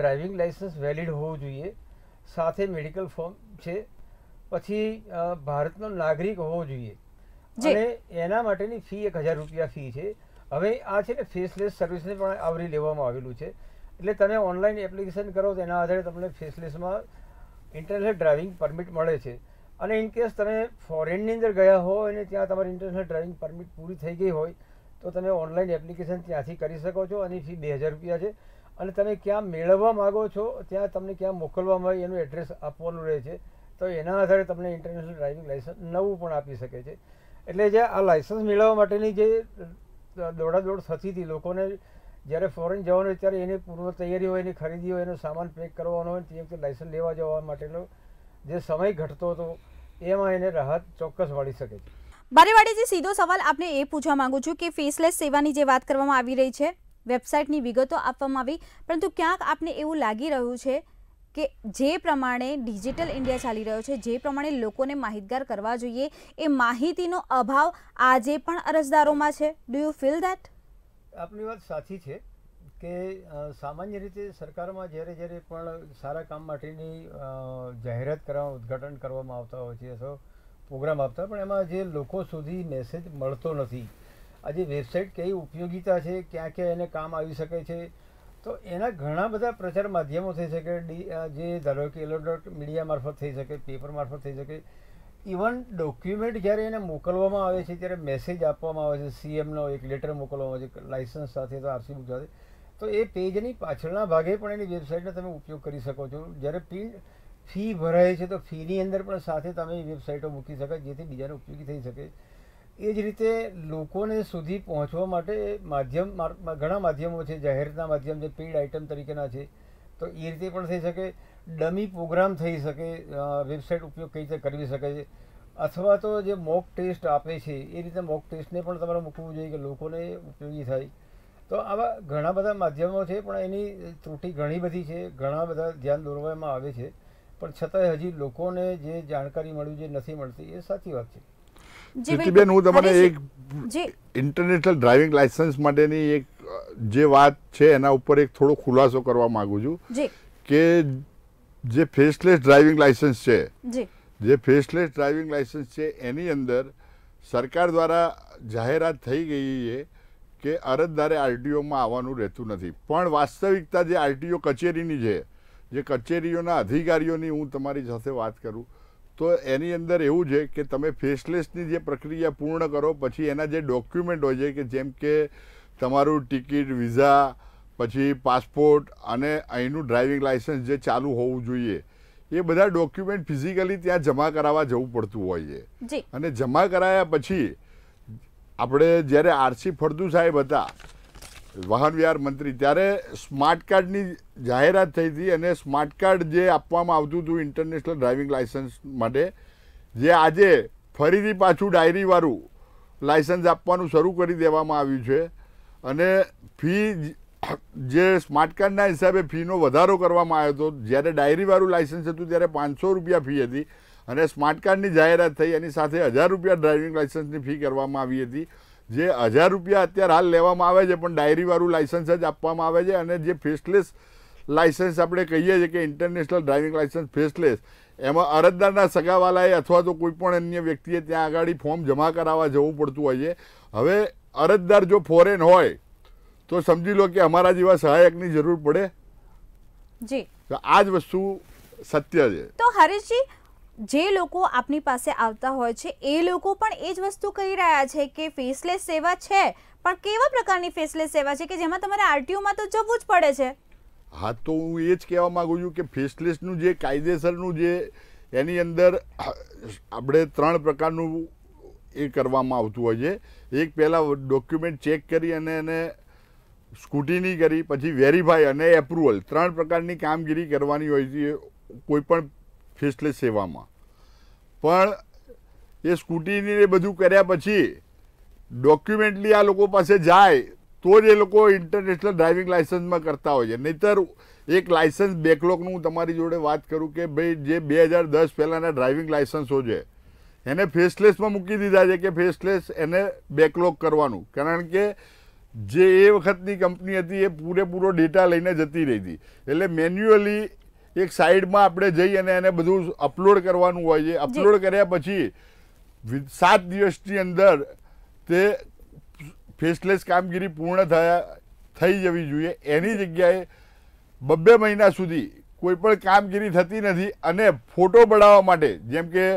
ડ્રાઇવિંગ લાઇસન્સ વેલિડ હોવું જોઈએ સાથે મેડિકલ ફોર્મ છે પછી ભારતનો નાગરિક હોવો જોઈએ અને એના માટેની ફી એક હજાર રૂપિયા ફી છે હવે આ છે ને ફેસલેસ સર્વિસને પણ આવરી લેવામાં આવેલું છે એટલે તમે ઓનલાઈન એપ્લિકેશન કરો તો એના આધારે તમને ફેસલેસમાં ઇન્ટરનેશનલ ડ્રાઇવિંગ પરમિટ મળે છે અને ઇન કેસ તમે ફોરેનની અંદર ગયા હો અને ત્યાં તમારી ઇન્ટરનેશનલ ડ્રાઇવિંગ પરમિટ પૂરી થઈ ગઈ હોય તો તમે ઓનલાઈન એપ્લિકેશન ત્યાંથી કરી શકો છો અને ફી બે હજાર રૂપિયા છે અને તમે ક્યાં મેળવવા માગો છો ત્યાં તમને ક્યાં મોકલવામાં આવે એનું એડ્રેસ આપવાનું રહે છે તો એના આધારે તમને ઇન્ટરનેશનલ ડ્રાઇવિંગ લાઇસન્સ નવું પણ આપી શકે છે એટલે જે આ લાઇસન્સ મેળવવા માટેની જે દોડાદોડ થતી હતી લોકોને જ્યારે ફોરેન જવાનું હોય ત્યારે એની પૂર્વ તૈયારી હોય એની ખરીદી હોય એનો સામાન પેક કરવાનો હોય તેમ કે લાઇસન્સ લેવા જવા માટેનો જે સમય ઘટતો હતો એમાં એને રાહત ચોક્કસ મળી શકે છે બારેવાડીજી સીધો સવાલ આપને એ પૂછવા માંગુ છું કે ફેસલેસ સેવાની જે વાત કરવામાં આવી રહી છે વેબસાઇટની વિગતો આપવામાં આવી પરંતુ ક્યાંક આપને એવું લાગી રહ્યું છે કે જે પ્રમાણે ડિજિટલ ઇન્ડિયા ચાલી રહ્યો છે જે પ્રમાણે લોકોને માહિતગાર કરવા જોઈએ એ માહિતીનો અભાવ આજે પણ અરજદારોમાં છે ડુ યુ ફીલ ધેટ આપની વાત સાચી છે કે સામાન્ય રીતે સરકારમાં જ્યારે જ્યારે પણ સારા કામ માટેની જાહેરાત કરવા ઉદ્ઘાટન કરવામાં આવતા હોય છે અથવા પ્રોગ્રામ આપતા પણ એમાં જે લોકો સુધી મેસેજ મળતો નથી આજે વેબસાઇટ કઈ ઉપયોગીતા છે ક્યાં ક્યાં એને કામ આવી શકે છે તો એના ઘણા બધા પ્રચાર માધ્યમો થઈ શકે જે ધારો કે ઇલેક્ટ્રોનિક મીડિયા મારફત થઈ શકે પેપર મારફત થઈ શકે ઇવન ડોક્યુમેન્ટ જ્યારે એને મોકલવામાં આવે છે ત્યારે મેસેજ આપવામાં આવે છે સીએમનો એક લેટર મોકલવામાં આવે છે લાઇસન્સ સાથે તો આરસી બુક સાથે તો એ પેજની પાછળના ભાગે પણ એની વેબસાઇટનો તમે ઉપયોગ કરી શકો છો જ્યારે પ્રિન્ટ ફી ભરાય છે તો ફીની અંદર પણ સાથે તમે વેબસાઇટો મૂકી શકાય જેથી બીજાને ઉપયોગી થઈ શકે એ જ રીતે લોકોને સુધી પહોંચવા માટે માધ્યમ ઘણા માધ્યમો છે જાહેરના માધ્યમ છે પેઇડ આઇટમ તરીકેના છે તો એ રીતે પણ થઈ શકે ડમી પ્રોગ્રામ થઈ શકે વેબસાઇટ ઉપયોગ કઈ રીતે કરવી શકે છે અથવા તો જે મોક ટેસ્ટ આપે છે એ રીતે મોક ટેસ્ટને પણ તમારે મૂકવું જોઈએ કે લોકોને ઉપયોગી થાય તો આવા ઘણા બધા માધ્યમો છે પણ એની ત્રુટી ઘણી બધી છે ઘણા બધા ધ્યાન દોરવામાં આવે છે પણ છતાંય હજી લોકોને જે જાણકારી મળવી જે નથી મળતી એ સાચી વાત છે બેન હું તમને એક ઇન્ટરનેશનલ ડ્રાઇવિંગ લાયસન્સ માટેની એક જે વાત છે એના ઉપર એક થોડો ખુલાસો કરવા માંગુ છું કે જે ફેસલેસ ડ્રાઇવિંગ લાયસન્સ છે જે ફેસલેસ ડ્રાઇવિંગ લાયસન્સ છે એની અંદર સરકાર દ્વારા જાહેરાત થઈ ગઈ છે કે અરજદારે આરટીઓમાં આવવાનું રહેતું નથી પણ વાસ્તવિકતા જે આરટીઓ કચેરીની છે જે કચેરીઓના અધિકારીઓની હું તમારી સાથે વાત કરું તો એની અંદર એવું છે કે તમે ફેસલેસની જે પ્રક્રિયા પૂર્ણ કરો પછી એના જે ડોક્યુમેન્ટ હોય છે કે જેમ કે તમારું ટિકિટ વિઝા પછી પાસપોર્ટ અને અહીંનું ડ્રાઇવિંગ લાઇસન્સ જે ચાલુ હોવું જોઈએ એ બધા ડોક્યુમેન્ટ ફિઝિકલી ત્યાં જમા કરાવવા જવું પડતું હોય છે અને જમા કરાયા પછી આપણે જ્યારે આરસી ફળદુ સાહેબ હતા વાહન વ્યવહાર મંત્રી ત્યારે સ્માર્ટ કાર્ડની જાહેરાત થઈ હતી અને સ્માર્ટ કાર્ડ જે આપવામાં આવતું હતું ઇન્ટરનેશનલ ડ્રાઇવિંગ લાઇસન્સ માટે જે આજે ફરીથી પાછું ડાયરીવાળું લાઇસન્સ આપવાનું શરૂ કરી દેવામાં આવ્યું છે અને ફી જે સ્માર્ટ કાર્ડના હિસાબે ફીનો વધારો કરવામાં આવ્યો હતો જ્યારે ડાયરીવાળું લાઇસન્સ હતું ત્યારે પાંચસો રૂપિયા ફી હતી અને સ્માર્ટ કાર્ડની જાહેરાત થઈ એની સાથે હજાર રૂપિયા ડ્રાઇવિંગ લાઇસન્સની ફી કરવામાં આવી હતી જે હજાર રૂપિયા અત્યારે હાલ લેવામાં આવે છે પણ ડાયરીવાળું લાઇસન્સ જ આપવામાં આવે છે અને જે ફેસલેસ લાઇસન્સ આપણે કહીએ છીએ કે ઇન્ટરનેશનલ ડ્રાઇવિંગ લાઇસન્સ ફેસલેસ એમાં અરજદારના સગાવાલાએ અથવા તો કોઈપણ અન્ય વ્યક્તિએ ત્યાં આગળ ફોર્મ જમા કરાવવા જવું પડતું હોય છે હવે અરજદાર જો ફોરેન હોય તો સમજી લો કે અમારા જેવા સહાયકની જરૂર પડે જી આ જ વસ્તુ સત્ય છે તો હરીશજી જે લોકો આપની પાસે આવતા હોય છે એ લોકો પણ એ જ વસ્તુ કહી રહ્યા છે કે ફેસલેસ સેવા છે પણ કેવા પ્રકારની ફેસલેસ સેવા છે કે જેમાં તમારે આરટીઓમાં તો જવું જ પડે છે હા તો હું એ જ કહેવા માગું છું કે ફેસલેસનું જે કાયદેસરનું જે એની અંદર આપણે ત્રણ પ્રકારનું એ કરવામાં આવતું હોય છે એક પહેલાં ડોક્યુમેન્ટ ચેક કરી અને એને સ્કૂટીની કરી પછી વેરીફાઈ અને એપ્રુવલ ત્રણ પ્રકારની કામગીરી કરવાની હોય છે કોઈપણ ફેસલેસ સેવામાં પણ એ સ્કૂટીની સ્કૂટીને બધું કર્યા પછી ડોક્યુમેન્ટલી આ લોકો પાસે જાય તો જ એ લોકો ઇન્ટરનેશનલ ડ્રાઇવિંગ લાઇસન્સમાં કરતા હોય છે નહીતર એક લાઇસન્સ બેકલોગનું હું તમારી જોડે વાત કરું કે ભાઈ જે બે હજાર દસ પહેલાંના ડ્રાઇવિંગ લાઇસન્સો છે એને ફેસલેસમાં મૂકી દીધા છે કે ફેસલેસ એને બેકલોગ કરવાનું કારણ કે જે એ વખતની કંપની હતી એ પૂરેપૂરો ડેટા લઈને જતી રહી હતી એટલે મેન્યુઅલી એક સાઈડમાં આપણે જઈ અને એને બધું અપલોડ કરવાનું હોય છે અપલોડ કર્યા પછી સાત દિવસની અંદર તે ફેસલેસ કામગીરી પૂર્ણ થયા થઈ જવી જોઈએ એની જગ્યાએ બબ્બે મહિના સુધી કોઈ પણ કામગીરી થતી નથી અને ફોટો પડાવવા માટે જેમ કે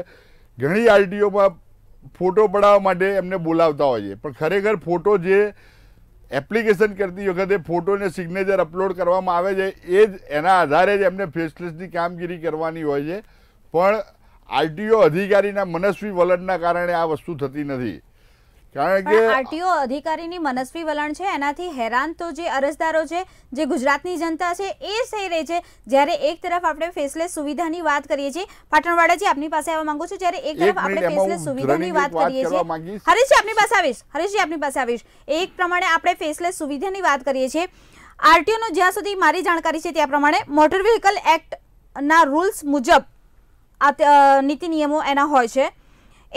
ઘણી આરટીઓમાં ફોટો પડાવવા માટે એમને બોલાવતા હોય છે પણ ખરેખર ફોટો જે એપ્લિકેશન કરતી વખતે ફોટોને સિગ્નેચર અપલોડ કરવામાં આવે છે એ જ એના આધારે જ એમને ફેસલેસની કામગીરી કરવાની હોય છે પણ આરટીઓ અધિકારીના મનસ્વી વલણના કારણે આ વસ્તુ થતી નથી આરટીઓ અધિકારીની મનસ્વી વલણ છે એનાથી હેરાન તો જે અરજદારો છે જે ગુજરાતની જનતા છે એ થઈ રહી છે જ્યારે એક તરફ આપણે ફેસલેસ સુવિધાની વાત કરીએ છીએ પાટણવાડાજી આપની પાસે આવવા માંગુ છું જ્યારે એક તરફ આપણે ફેસલેસ સુવિધાની વાત કરીએ છીએ હરીશજી આપની પાસે આવીશ હરીશજી આપની પાસે આવીશ એક પ્રમાણે આપણે ફેસલેસ સુવિધાની વાત કરીએ છીએ આરટીઓનો જ્યાં સુધી મારી જાણકારી છે ત્યાં પ્રમાણે મોટર વ્હીકલ એક્ટના રૂલ્સ મુજબ નીતિ નિયમો એના હોય છે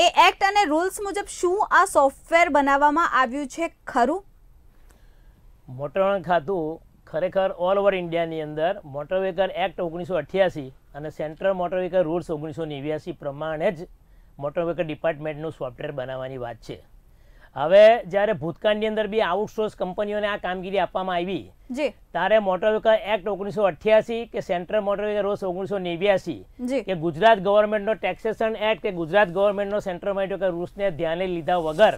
એ એક્ટ અને રૂલ્સ મુજબ શું આ સોફ્ટવેર બનાવવામાં આવ્યું છે ખરું મોટરવાહન ખાતું ખરેખર ઓલ ઓવર ઇન્ડિયાની અંદર મોટર વ્હીકલ એક્ટ ઓગણીસો અઠ્યાસી અને સેન્ટ્રલ મોટર વ્હીકલ રૂલ્સ ઓગણીસો નેવ્યાસી પ્રમાણે જ મોટર વ્હીકલ ડિપાર્ટમેન્ટનું સોફ્ટવેર બનાવવાની વાત છે હવે જ્યારે ની અંદર બી આઉટસોર્સ કંપનીઓને આ કામગીરી આપવામાં આવી ત્યારે મોટર વ્હીકલ એક્ટ ઓગણીસો અઠ્યાસી કે સેન્ટ્રલ મોટર વ્હીકલ રૂલ્સ ઓગણીસો નેવ્યાસી કે ગુજરાત ગવર્મેન્ટનો ટેક્સેશન એક્ટ કે ગુજરાત ગવર્મેન્ટનો સેન્ટ્રલ મોટર વ્હીકલ રૂલ્સને ધ્યાને લીધા વગર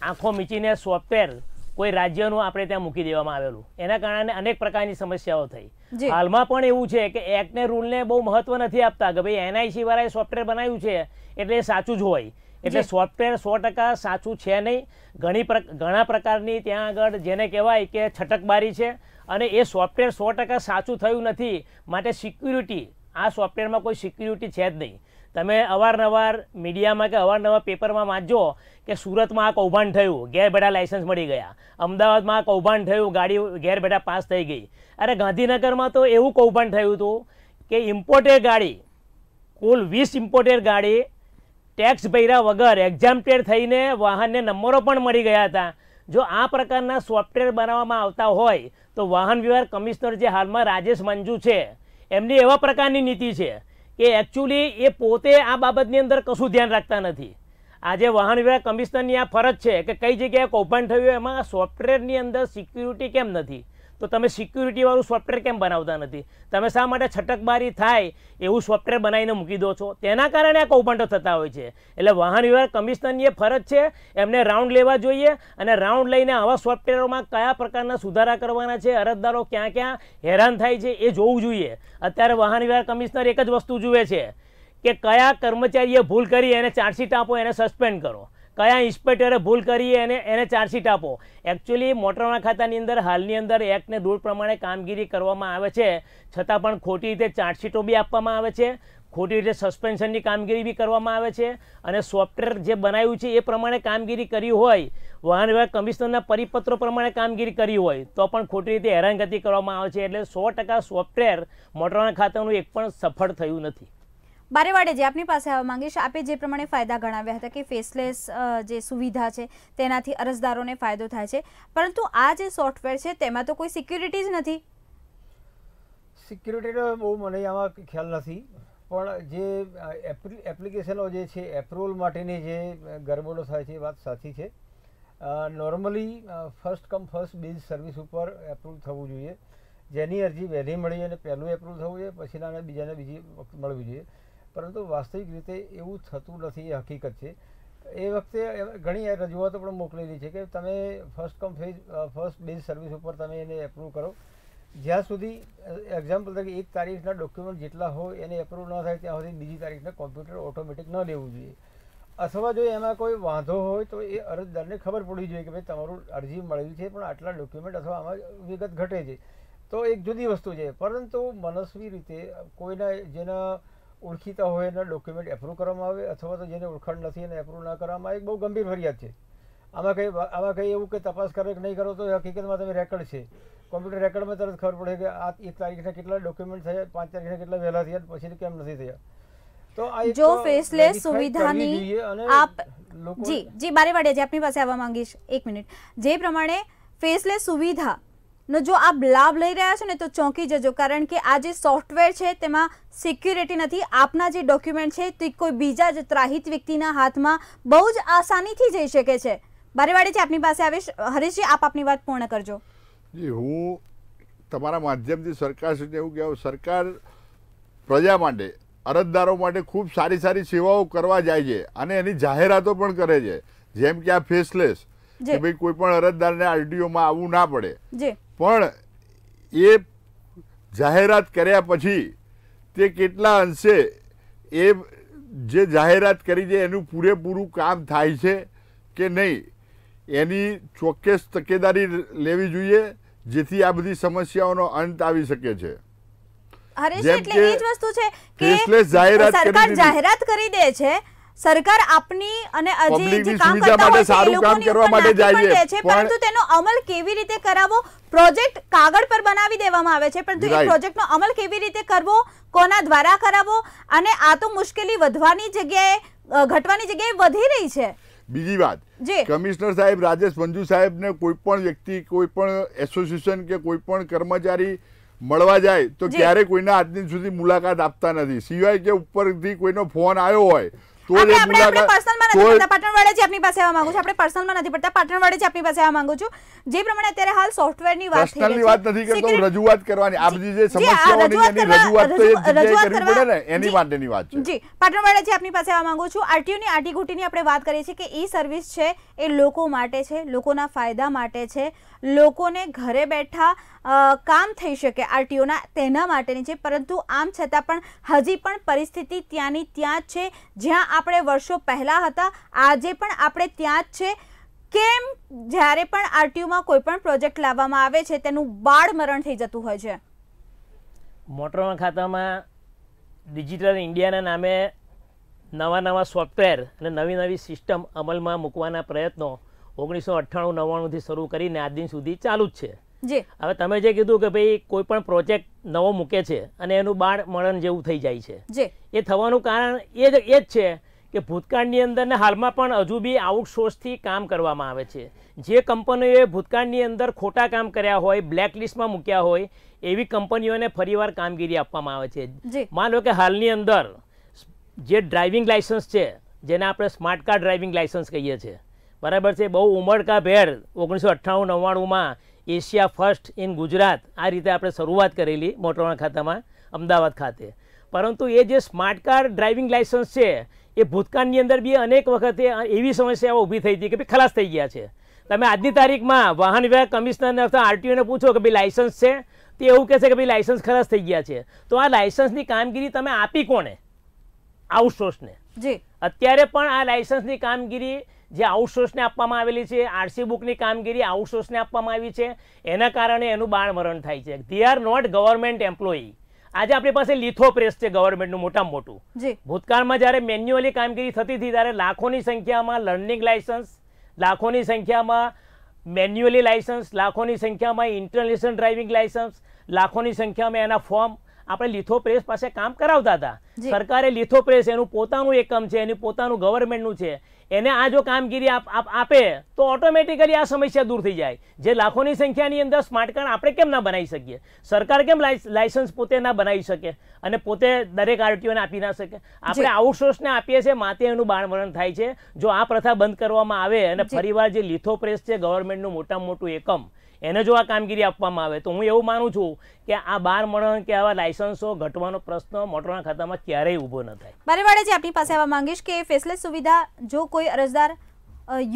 આંખો મીચીને સોફ્ટવેર કોઈ રાજ્યનું આપણે ત્યાં મૂકી દેવામાં આવેલું એના કારણે અનેક પ્રકારની સમસ્યાઓ થઈ હાલમાં પણ એવું છે કે એક્ટ ને રૂલ ને બહુ મહત્વ નથી આપતા કે ભાઈ એનઆઈસી વાળાએ સોફ્ટવેર બનાવ્યું છે એટલે સાચું જ હોય એટલે સોફ્ટવેર સો ટકા સાચું છે નહીં ઘણી ઘણા પ્રકારની ત્યાં આગળ જેને કહેવાય કે છટકબારી છે અને એ સોફ્ટવેર સો ટકા સાચું થયું નથી માટે સિક્યુરિટી આ સોફ્ટવેરમાં કોઈ સિક્યુરિટી છે જ નહીં તમે અવારનવાર મીડિયામાં કે અવારનવાર પેપરમાં વાંચજો કે સુરતમાં આ કૌભાંડ થયું ગેરભેડા લાઇસન્સ મળી ગયા અમદાવાદમાં આ કૌભાંડ થયું ગાડી ગેરભેડા પાસ થઈ ગઈ અરે ગાંધીનગરમાં તો એવું કૌભાંડ થયું હતું કે ઇમ્પોર્ટેડ ગાડી કુલ વીસ ઇમ્પોર્ટેડ ગાડી ટેક્સ ભર્યા વગર એક્ઝામ્પટેડ થઈને વાહનને નંબરો પણ મળી ગયા હતા જો આ પ્રકારના સોફ્ટવેર બનાવવામાં આવતા હોય તો વાહન વ્યવહાર કમિશનર જે હાલમાં રાજેશ મંજુ છે એમની એવા પ્રકારની નીતિ છે કે એકચ્યુઅલી એ પોતે આ બાબતની અંદર કશું ધ્યાન રાખતા નથી આજે વાહન વ્યવહાર કમિશનરની આ ફરજ છે કે કઈ જગ્યાએ કૌભાંડ થયું એમાં સોફ્ટવેરની અંદર સિક્યુરિટી કેમ નથી તો તમે સિક્યુરિટીવાળું સોફ્ટવેર કેમ બનાવતા નથી તમે શા માટે છટકબારી થાય એવું સોફ્ટવેર બનાવીને મૂકી દો છો તેના કારણે આ કૌભાંડો થતા હોય છે એટલે વાહન વ્યવહાર કમિશનરની એ ફરજ છે એમને રાઉન્ડ લેવા જોઈએ અને રાઉન્ડ લઈને આવા સોફ્ટવેરોમાં કયા પ્રકારના સુધારા કરવાના છે અરજદારો ક્યાં ક્યાં હેરાન થાય છે એ જોવું જોઈએ અત્યારે વાહન વ્યવહાર કમિશનર એક જ વસ્તુ જુએ છે કે કયા કર્મચારીએ ભૂલ કરી એને ચાર્જશીટ આપો એને સસ્પેન્ડ કરો કયા ઇન્સ્પેક્ટરે ભૂલ કરી અને એને ચાર્જશીટ આપો એકચ્યુઅલી મોટરના ખાતાની અંદર હાલની અંદર એક્ટને દૂર પ્રમાણે કામગીરી કરવામાં આવે છે છતાં પણ ખોટી રીતે ચાર્જશીટો બી આપવામાં આવે છે ખોટી રીતે સસ્પેન્શનની કામગીરી બી કરવામાં આવે છે અને સોફ્ટવેર જે બનાવ્યું છે એ પ્રમાણે કામગીરી કરી હોય વાહન વ્યવહાર કમિશનરના પરિપત્રો પ્રમાણે કામગીરી કરી હોય તો પણ ખોટી રીતે હેરાનગતિ કરવામાં આવે છે એટલે સો ટકા સોફ્ટવેર મોટરના ખાતાનું એક પણ સફળ થયું નથી બારેવાડે જે આપની પાસે આવવા માંગીશ આપે જે પ્રમાણે ફાયદા ગણાવ્યા હતા કે ફેસલેસ જે સુવિધા છે તેનાથી અરજદારોને ફાયદો થાય છે પરંતુ આ જે સોફ્ટવેર છે તેમાં તો કોઈ સિક્યુરિટી જ નથી સિક્યુરિટીનો બહુ મને આમાં ખ્યાલ નથી પણ જે એપ્લિકેશનો જે છે એપ્રુવલ માટેની જે ગરબડો થાય છે એ વાત સાચી છે normally first come first base service ઉપર એપ્રુવ થવું જોઈએ જેની અરજી વહેલી મળી અને પહેલું એપ્રુવ થવું જોઈએ પછીના બીજાને બીજી વખત મળવી જોઈએ પરંતુ વાસ્તવિક રીતે એવું થતું નથી એ હકીકત છે એ વખતે ઘણી રજૂઆતો પણ મોકલેલી છે કે તમે first come phase first base service ઉપર તમે એને એપ્રૂવ કરો જ્યાં સુધી એક્ઝામ્પલ તરીકે એક તારીખના ડોક્યુમેન્ટ જેટલા હોય એને એપ્રૂવ ન થાય ત્યાં સુધી બીજી તારીખના કોમ્પ્યુટર ઓટોમેટિક ન લેવું જોઈએ અથવા જો એમાં કોઈ વાંધો હોય તો એ અરજદારને ખબર પડવી જોઈએ કે ભાઈ તમારું અરજી મળેલી છે પણ આટલા ડોક્યુમેન્ટ અથવા આમાં વિગત ઘટે છે તો એક જુદી વસ્તુ છે પરંતુ મનસ્વી રીતે કોઈના જેના ઓળખીતા હોય એના ડોક્યુમેન્ટ એપ્રુવ કરવામાં આવે અથવા તો જેને ઓળખાણ નથી એને એપ્રુવ ના કરવામાં આવે એક બહુ ગંભીર ફરિયાદ છે આમાં કંઈ આમાં કંઈ એવું કે તપાસ કરો કે નહીં કરો તો હકીકતમાં તમે રેકર્ડ છે કોમ્પ્યુટર રેકર્ડમાં તરત ખબર પડે કે આ એક તારીખના કેટલા ડોક્યુમેન્ટ થયા પાંચ તારીખના કેટલા વહેલા થયા પછી કેમ નથી થયા તો જો ફેસલેસ સુવિધાની આપ જી જી બારે વાડે જે આપની પાસે આવવા માંગીશ એક મિનિટ જે પ્રમાણે ફેસલેસ સુવિધા નો જો આપ લાભ લઈ રહ્યા છો ને તો ચોંકી જજો કારણ કે આ જે સોફ્ટવેર છે તેમાં સિક્યુરિટી નથી આપના જે ડોક્યુમેન્ટ છે તે કોઈ બીજા જ ત્રાહિત વ્યક્તિના હાથમાં બહુ જ આસાનીથી જઈ શકે છે બારેવાડીથી આપની પાસે આવીશ હરીશજી આપ આપની વાત પૂર્ણ કરજો જી હું તમારા માધ્યમથી સરકાર સુધી એવું કહેવું સરકાર પ્રજા માટે અરજદારો માટે ખૂબ સારી સારી સેવાઓ કરવા જાય છે અને એની જાહેરાતો પણ કરે છે જેમ કે આ ફેસલેસ કે ભાઈ કોઈ પણ અરજદારને આરટીઓમાં આવવું ના પડે પણ એ જાહેરાત કર્યા પછી તે કેટલા અંશે એ જે જાહેરાત કરી છે એનું પૂરેપૂરું કામ થાય છે કે નહીં એની ચોક્કસ તકેદારી લેવી જોઈએ જેથી આ બધી સમસ્યાઓનો અંત આવી શકે છે જેમ એટલે એ જ વસ્તુ કે જાહેરાત કરી દે છે સરકાર આપની અને જે કામ કરતા હોય સારું કામ કરવા માટે જાય છે પરંતુ તેનો અમલ કેવી રીતે કરાવવો પ્રોજેક્ટ કાગળ પર બનાવી દેવામાં આવે છે પરંતુ એ પ્રોજેક્ટનો અમલ કેવી રીતે કરવો કોના દ્વારા કરાવો અને આ તો મુશ્કેલી વધવાની જગ્યાએ ઘટવાની જગ્યાએ વધી રહી છે બીજી વાત કમિશનર સાહેબ રાજેશ મંજુ સાહેબને કોઈ પણ વ્યક્તિ કોઈ પણ એસોસિએશન કે કોઈ પણ કર્મચારી મળવા જાય તો ક્યારે કોઈના આજની સુધી મુલાકાત આપતા નથી સિવાય કે ઉપરથી કોઈનો ફોન આવ્યો હોય પાસે આવવા માંગુ છું આપણે પર્સનલમાં નથી પડતા પાટણવાડે છે પાસે માંગુ જે પ્રમાણે અત્યારે હાલ સોફ્ટવેરની વાત થઈ વાત નથી કરતો કરવાની આપ જે જી પાટણવાડે છે આપની પાસે આવવા માંગુ છું આરટીયુની આટીઘૂટીની આપણે વાત કરીએ છીએ કે ઈ સર્વિસ છે એ લોકો માટે છે લોકોના ફાયદા માટે છે લોકોને ઘરે બેઠા કામ થઈ શકે આરટીઓના તેના માટેની છે પરંતુ આમ છતાં પણ હજી પણ પરિસ્થિતિ ત્યાંની ત્યાં જ છે જ્યાં આપણે વર્ષો પહેલાં હતા આજે પણ આપણે ત્યાં જ છે કેમ જ્યારે પણ આરટીઓમાં કોઈ પણ પ્રોજેક્ટ લાવવામાં આવે છે તેનું બાળ મરણ થઈ જતું હોય છે મોટરોના ખાતામાં ડિજિટલ ઇન્ડિયાના નામે નવા નવા સોફ્ટવેર અને નવી નવી સિસ્ટમ અમલમાં મૂકવાના પ્રયત્નો ઓગણીસો અઠ્ઠાણું થી શરૂ કરીને આજ દિન સુધી ચાલુ જ છે હવે તમે જે કીધું કે ભાઈ કોઈ પણ પ્રોજેક્ટ નવો મૂકે છે અને એનું બાળ મરણ જેવું થઈ જાય છે એ થવાનું કારણ એ જ એ જ છે કે ભૂતકાળની અંદર ને હાલમાં પણ હજુ બી આઉટસોર્સથી કામ કરવામાં આવે છે જે કંપનીઓએ ભૂતકાળની અંદર ખોટા કામ કર્યા હોય બ્લેકલિસ્ટમાં મૂક્યા હોય એવી કંપનીઓને ફરીવાર કામગીરી આપવામાં આવે છે માનો કે હાલની અંદર જે ડ્રાઇવિંગ લાઇસન્સ છે જેને આપણે સ્માર્ટ કાર ડ્રાઇવિંગ લાઇસન્સ કહીએ છીએ બરાબર છે બહુ ઉમળકા ભેર ઓગણીસો અઠ્ઠાણું નવ્વાણુંમાં એશિયા ફર્સ્ટ ઇન ગુજરાત આ રીતે આપણે શરૂઆત કરેલી મોટરવાણ ખાતામાં અમદાવાદ ખાતે પરંતુ એ જે સ્માર્ટ કાર ડ્રાઇવિંગ લાઇસન્સ છે એ ભૂતકાળની અંદર બી અનેક વખતે એવી સમસ્યાઓ ઊભી થઈ હતી કે ભાઈ ખલાસ થઈ ગયા છે તમે આજની તારીખમાં વાહન વ્યવહાર કમિશનરને અથવા આરટીઓને પૂછો કે ભાઈ લાઇસન્સ છે તે એવું કહેશે કે ભાઈ લાઇસન્સ ખલાસ થઈ ગયા છે તો આ લાઇસન્સની કામગીરી તમે આપી કોને આઉટસોર્સને અત્યારે પણ આ લાઇસન્સની કામગીરી જે આઉટસોર્સને આપવામાં આવેલી છે આરસી બુકની કામગીરી આઉટસોર્સને આપવામાં આવી છે એના કારણે એનું બાળમરણ થાય છે they are not government employee આજે આપણી પાસે લીથો પ્રેસ છે ગવર્મેન્ટનું મોટામાં મોટું ભૂતકાળમાં જ્યારે મેન્યુઅલી કામગીરી થતી હતી ત્યારે લાખોની સંખ્યામાં લર્નિંગ લાયસન્સ લાખોની સંખ્યામાં મેન્યુઅલી લાયસન્સ લાખોની સંખ્યામાં ઇન્ટરનેશનલ ડ્રાઇવિંગ લાયસન્સ લાખોની સંખ્યામાં એના ફોર્મ આપણે લીથો પ્રેસ પાસે કામ કરાવતા હતા સરકારે લીથો પ્રેસ એનું પોતાનું એકમ છે એનું પોતાનું ગવર્મેન્ટનું છે એને આ જો કામગીરી આપે તો ઓટોમેટિકલી આ સમસ્યા દૂર થઈ જાય જે લાખોની સંખ્યાની અંદર સ્માર્ટ કાર્ડ આપણે કેમ ના બનાવી શકીએ સરકાર કેમ લાયસન્સ પોતે ના બનાવી શકે અને પોતે દરેક આરટીઓને આપી ના શકે આપણે આઉટસોર્સને આપીએ છીએ માતે એનું બાણવરણ થાય છે જો આ પ્રથા બંધ કરવામાં આવે અને ફરીવાર જે લીથો છે ગવર્મેન્ટનું મોટામાં મોટું એકમ એને જો આ કામગીરી આપવામાં આવે તો હું એવું માનું છું કે આ બાર મરણ કે આવા લાયસન્સો ઘટવાનો પ્રશ્ન મોટરના ખાતામાં ક્યારેય ઊભો ન થાય મારે વાળાજી આપની પાસે આવવા માંગીશ કે ફેસલેસ સુવિધા જો કોઈ અરજદાર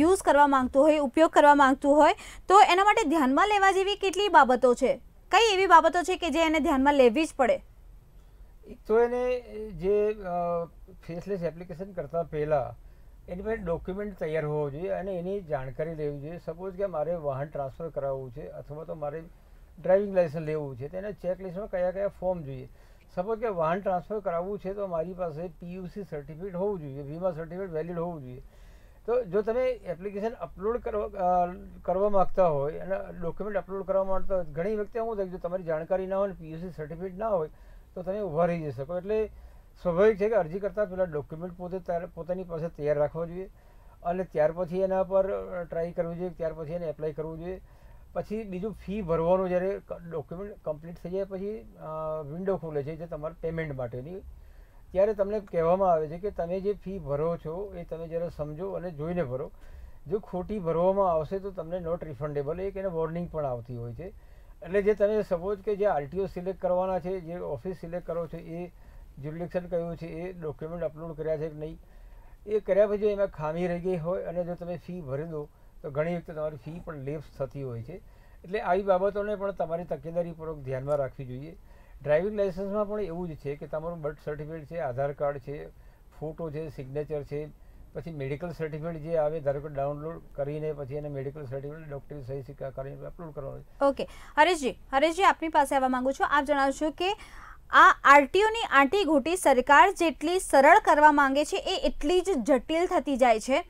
યુઝ કરવા માંગતું હોય ઉપયોગ કરવા માંગતું હોય તો એના માટે ધ્યાનમાં લેવા જેવી કેટલી બાબતો છે કઈ એવી બાબતો છે કે જે એને ધ્યાનમાં લેવી જ પડે તો એને જે ફેસલેસ એપ્લિકેશન કરતાં પહેલાં એની પાસે ડોક્યુમેન્ટ તૈયાર હોવો જોઈએ અને એની જાણકારી લેવી જોઈએ સપોઝ કે મારે વાહન ટ્રાન્સફર કરાવવું છે અથવા તો મારે ડ્રાઇવિંગ લાઇસન્સ લેવું છે તેને ચેકલિસ્ટમાં કયા કયા ફોર્મ જોઈએ સપોઝ કે વાહન ટ્રાન્સફર કરાવવું છે તો મારી પાસે પીયુસી સર્ટિફિકેટ હોવું જોઈએ વીમા સર્ટિફિકેટ વેલિડ હોવું જોઈએ તો જો તમે એપ્લિકેશન અપલોડ કરવા કરવા માગતા હોય અને ડોક્યુમેન્ટ અપલોડ કરવા માંગતા હોય ઘણી વખતે હું થાય જો તમારી જાણકારી ના હોય પીયુસી સર્ટિફિકેટ ના હોય તો તમે ઊભા રહી જઈ શકો એટલે સ્વાભાવિક છે કે અરજી કરતાં પહેલાં ડોક્યુમેન્ટ પોતે પોતાની પાસે તૈયાર રાખવા જોઈએ અને ત્યાર પછી એના પર ટ્રાય કરવી જોઈએ ત્યાર પછી એને એપ્લાય કરવું જોઈએ પછી બીજું ફી ભરવાનું જ્યારે ડોક્યુમેન્ટ કમ્પ્લીટ થઈ જાય પછી વિન્ડો ખુલે છે જે તમારે પેમેન્ટ માટેની ત્યારે તમને કહેવામાં આવે છે કે તમે જે ફી ભરો છો એ તમે જ્યારે સમજો અને જોઈને ભરો જો ખોટી ભરવામાં આવશે તો તમને નોટ રિફંડેબલ એક એને વોર્નિંગ પણ આવતી હોય છે એટલે જે તમે સપોઝ કે જે આરટીઓ સિલેક્ટ કરવાના છે જે ઓફિસ સિલેક્ટ કરો છો એ જ્યુરિડિક્શન કયું છે એ ડોક્યુમેન્ટ અપલોડ કર્યા છે કે નહીં એ કર્યા પછી એમાં ખામી રહી ગઈ હોય અને જો તમે ફી ભરી દો તો ઘણી વખતે તમારી ફી પણ લેપ્સ થતી હોય છે એટલે આવી બાબતોને પણ તમારી તકેદારીપૂર્વક ધ્યાનમાં રાખવી જોઈએ ડ્રાઇવિંગ લાઇસન્સમાં પણ એવું જ છે કે તમારું બર્થ સર્ટિફિકેટ છે આધાર કાર્ડ છે ફોટો છે સિગ્નેચર છે પછી મેડિકલ સર્ટિફિકેટ જે આવે ધારો કે ડાઉનલોડ કરીને પછી એને મેડિકલ સર્ટિફિકેટ ડોક્ટરની સહી સિક્કા કરીને અપલોડ કરવાનું ઓકે હરેશજી હરેશજી આપની પાસે આવવા માંગુ છું આપ જણાવશો કે આ આરટીઓની આંટીઘૂંટી સરકાર જેટલી સરળ કરવા માંગે છે એ એટલી જ જટિલ થતી જાય છે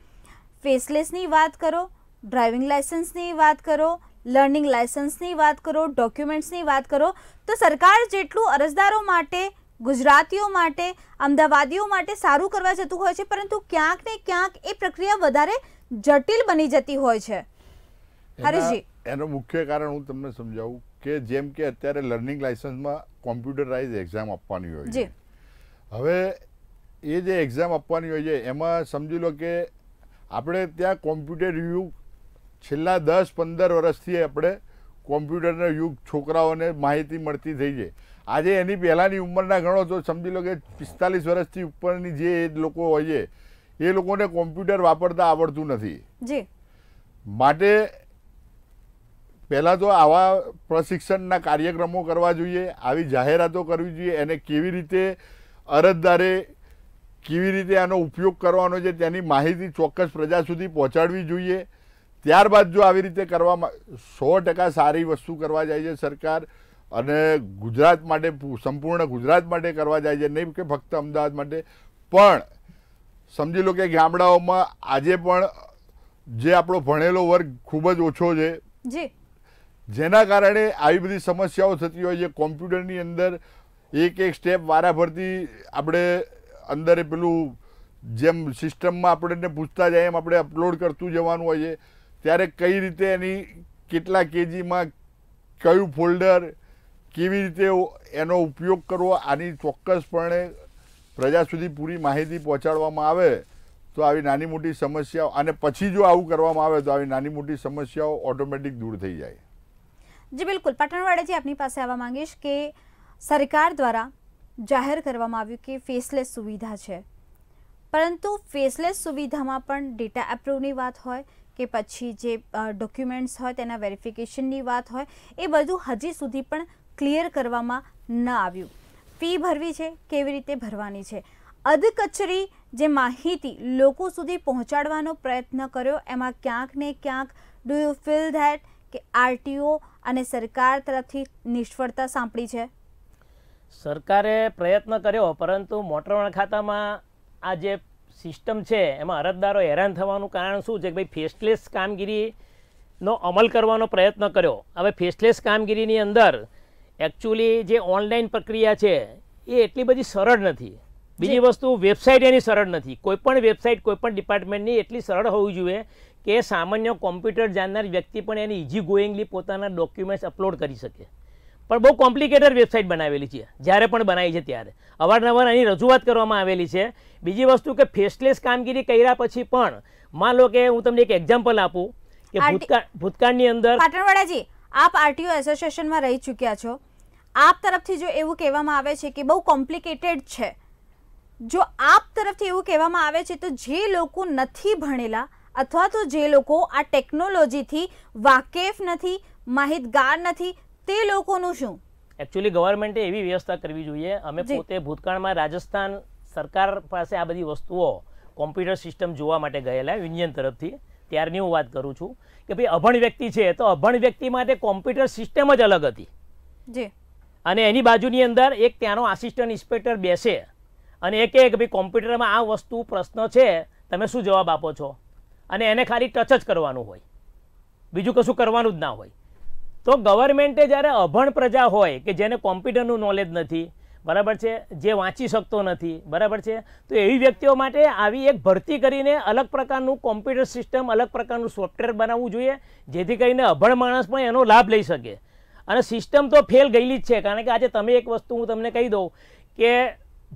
ફેસલેસની વાત કરો ડ્રાઇવિંગ લાઇસન્સની વાત કરો લર્નિંગ લાઇસન્સની વાત કરો ડોક્યુમેન્ટ્સની વાત કરો તો સરકાર જેટલું અરજદારો માટે ગુજરાતીઓ માટે અમદાવાદીઓ માટે સારું કરવા જતું હોય છે પરંતુ ક્યાંક ને ક્યાંક એ પ્રક્રિયા વધારે જટિલ બની જતી હોય છે હરીશજી એનું મુખ્ય કારણ હું તમને સમજાવું કે જેમ કે અત્યારે લર્નિંગ લાઇસન્સમાં કોમ્પ્યુટરાઇઝ એક્ઝામ આપવાની હોય છે હવે એ જે એક્ઝામ આપવાની હોય છે એમાં સમજી લો કે આપણે ત્યાં કોમ્પ્યુટર યુગ છેલ્લા દસ પંદર વર્ષથી આપણે કોમ્પ્યુટરનો યુગ છોકરાઓને માહિતી મળતી થઈ છે આજે એની પહેલાંની ઉંમરના ગણો તો સમજી લો કે પિસ્તાલીસ વર્ષથી ઉપરની જે લોકો હોય છે એ લોકોને કોમ્પ્યુટર વાપરતા આવડતું નથી માટે પહેલાં તો આવા પ્રશિક્ષણના કાર્યક્રમો કરવા જોઈએ આવી જાહેરાતો કરવી જોઈએ એને કેવી રીતે અરજદારે કેવી રીતે આનો ઉપયોગ કરવાનો છે તેની માહિતી ચોક્કસ પ્રજા સુધી પહોંચાડવી જોઈએ ત્યારબાદ જો આવી રીતે કરવામાં સો ટકા સારી વસ્તુ કરવા જાય છે સરકાર અને ગુજરાત માટે સંપૂર્ણ ગુજરાત માટે કરવા જાય છે નહીં કે ફક્ત અમદાવાદ માટે પણ સમજી લો કે ગામડાઓમાં આજે પણ જે આપણો ભણેલો વર્ગ ખૂબ જ ઓછો છે જેના કારણે આવી બધી સમસ્યાઓ થતી હોય છે કોમ્પ્યુટરની અંદર એક એક સ્ટેપ વારાફરતી આપણે અંદર પેલું જેમ સિસ્ટમમાં આપણે પૂછતા જાય એમ આપણે અપલોડ કરતું જવાનું હોય છે ત્યારે કઈ રીતે એની કેટલા કેજીમાં કયું ફોલ્ડર કેવી રીતે એનો ઉપયોગ કરવો આની ચોક્કસપણે પ્રજા સુધી પૂરી માહિતી પહોંચાડવામાં આવે તો આવી નાની મોટી સમસ્યાઓ અને પછી જો આવું કરવામાં આવે તો આવી નાની મોટી સમસ્યાઓ ઓટોમેટિક દૂર થઈ જાય જી બિલકુલ પટણવાડાજી આપની પાસે આવવા માંગીશ કે સરકાર દ્વારા જાહેર કરવામાં આવ્યું કે ફેસલેસ સુવિધા છે પરંતુ ફેસલેસ સુવિધામાં પણ ડેટા એપ્રુવની વાત હોય કે પછી જે ડોક્યુમેન્ટ્સ હોય તેના વેરિફિકેશનની વાત હોય એ બધું હજી સુધી પણ ક્લિયર કરવામાં ન આવ્યું ફી ભરવી છે કેવી રીતે ભરવાની છે અધકચરી જે માહિતી લોકો સુધી પહોંચાડવાનો પ્રયત્ન કર્યો એમાં ક્યાંક ને ક્યાંક ડુ યુ ફીલ ધેટ કે આરટીઓ અને સરકાર તરફથી નિષ્ફળતા સાંપડી છે સરકારે પ્રયત્ન કર્યો પરંતુ મોટરવાળા ખાતામાં આ જે સિસ્ટમ છે એમાં અરજદારો હેરાન થવાનું કારણ શું છે કે ભાઈ ફેસલેસ કામગીરીનો અમલ કરવાનો પ્રયત્ન કર્યો હવે ફેસલેસ કામગીરીની અંદર એકચ્યુઅલી જે ઓનલાઈન પ્રક્રિયા છે એ એટલી બધી સરળ નથી બીજી વસ્તુ વેબસાઇટ એની સરળ નથી કોઈપણ વેબસાઇટ કોઈપણ ડિપાર્ટમેન્ટની એટલી સરળ હોવી જોઈએ કે સામાન્ય કોમ્પ્યુટર જાણનાર વ્યક્તિ પણ એને ઇઝી ગોઈંગલી પોતાના ડોક્યુમેન્ટ્સ અપલોડ કરી શકે પણ બહુ કોમ્પ્લિકેટેડ વેબસાઇટ બનાવેલી છે જ્યારે પણ બનાવી છે ત્યારે અવારનવાર એની રજૂઆત કરવામાં આવેલી છે બીજી વસ્તુ કે ફેસલેસ કામગીરી કર્યા પછી પણ માન લો કે હું તમને એક એક્ઝામ્પલ આપું કે ભૂતકાળ ભૂતકાળની અંદર પાટણવાડાજી આપ આરટીઓ એસોસિએશનમાં રહી ચૂક્યા છો આપ તરફથી જો એવું કહેવામાં આવે છે કે બહુ કોમ્પ્લિકેટેડ છે જો આપ તરફથી એવું કહેવામાં આવે છે તો જે લોકો નથી ભણેલા અથવા તો જે લોકો આ ટેકનોલોજીથી વાકેફ નથી માહિતગાર નથી તે લોકોનું શું એકચ્યુઅલી ગવર્મેન્ટે એવી વ્યવસ્થા કરવી જોઈએ અમે પોતે ભૂતકાળમાં રાજસ્થાન સરકાર પાસે આ બધી વસ્તુઓ કોમ્પ્યુટર સિસ્ટમ જોવા માટે ગયેલા યુનિયન તરફથી ત્યારની હું વાત કરું છું કે ભાઈ અભણ વ્યક્તિ છે તો અભણ વ્યક્તિ માટે કોમ્પ્યુટર સિસ્ટમ જ અલગ હતી જી અને એની બાજુની અંદર એક ત્યાંનો આસિસ્ટન્ટ ઇન્સ્પેક્ટર બેસે અને એ કહે કે ભાઈ કોમ્પ્યુટરમાં આ વસ્તુ પ્રશ્ન છે તમે શું જવાબ આપો છો અને એને ખાલી ટચ જ કરવાનું હોય બીજું કશું કરવાનું જ ના હોય તો ગવર્મેન્ટે જ્યારે અભણ પ્રજા હોય કે જેને કોમ્પ્યુટરનું નોલેજ નથી બરાબર છે જે વાંચી શકતો નથી બરાબર છે તો એવી વ્યક્તિઓ માટે આવી એક ભરતી કરીને અલગ પ્રકારનું કોમ્પ્યુટર સિસ્ટમ અલગ પ્રકારનું સોફ્ટવેર બનાવવું જોઈએ જેથી કરીને અભણ માણસ પણ એનો લાભ લઈ શકે અને સિસ્ટમ તો ફેલ ગયેલી જ છે કારણ કે આજે તમે એક વસ્તુ હું તમને કહી દઉં કે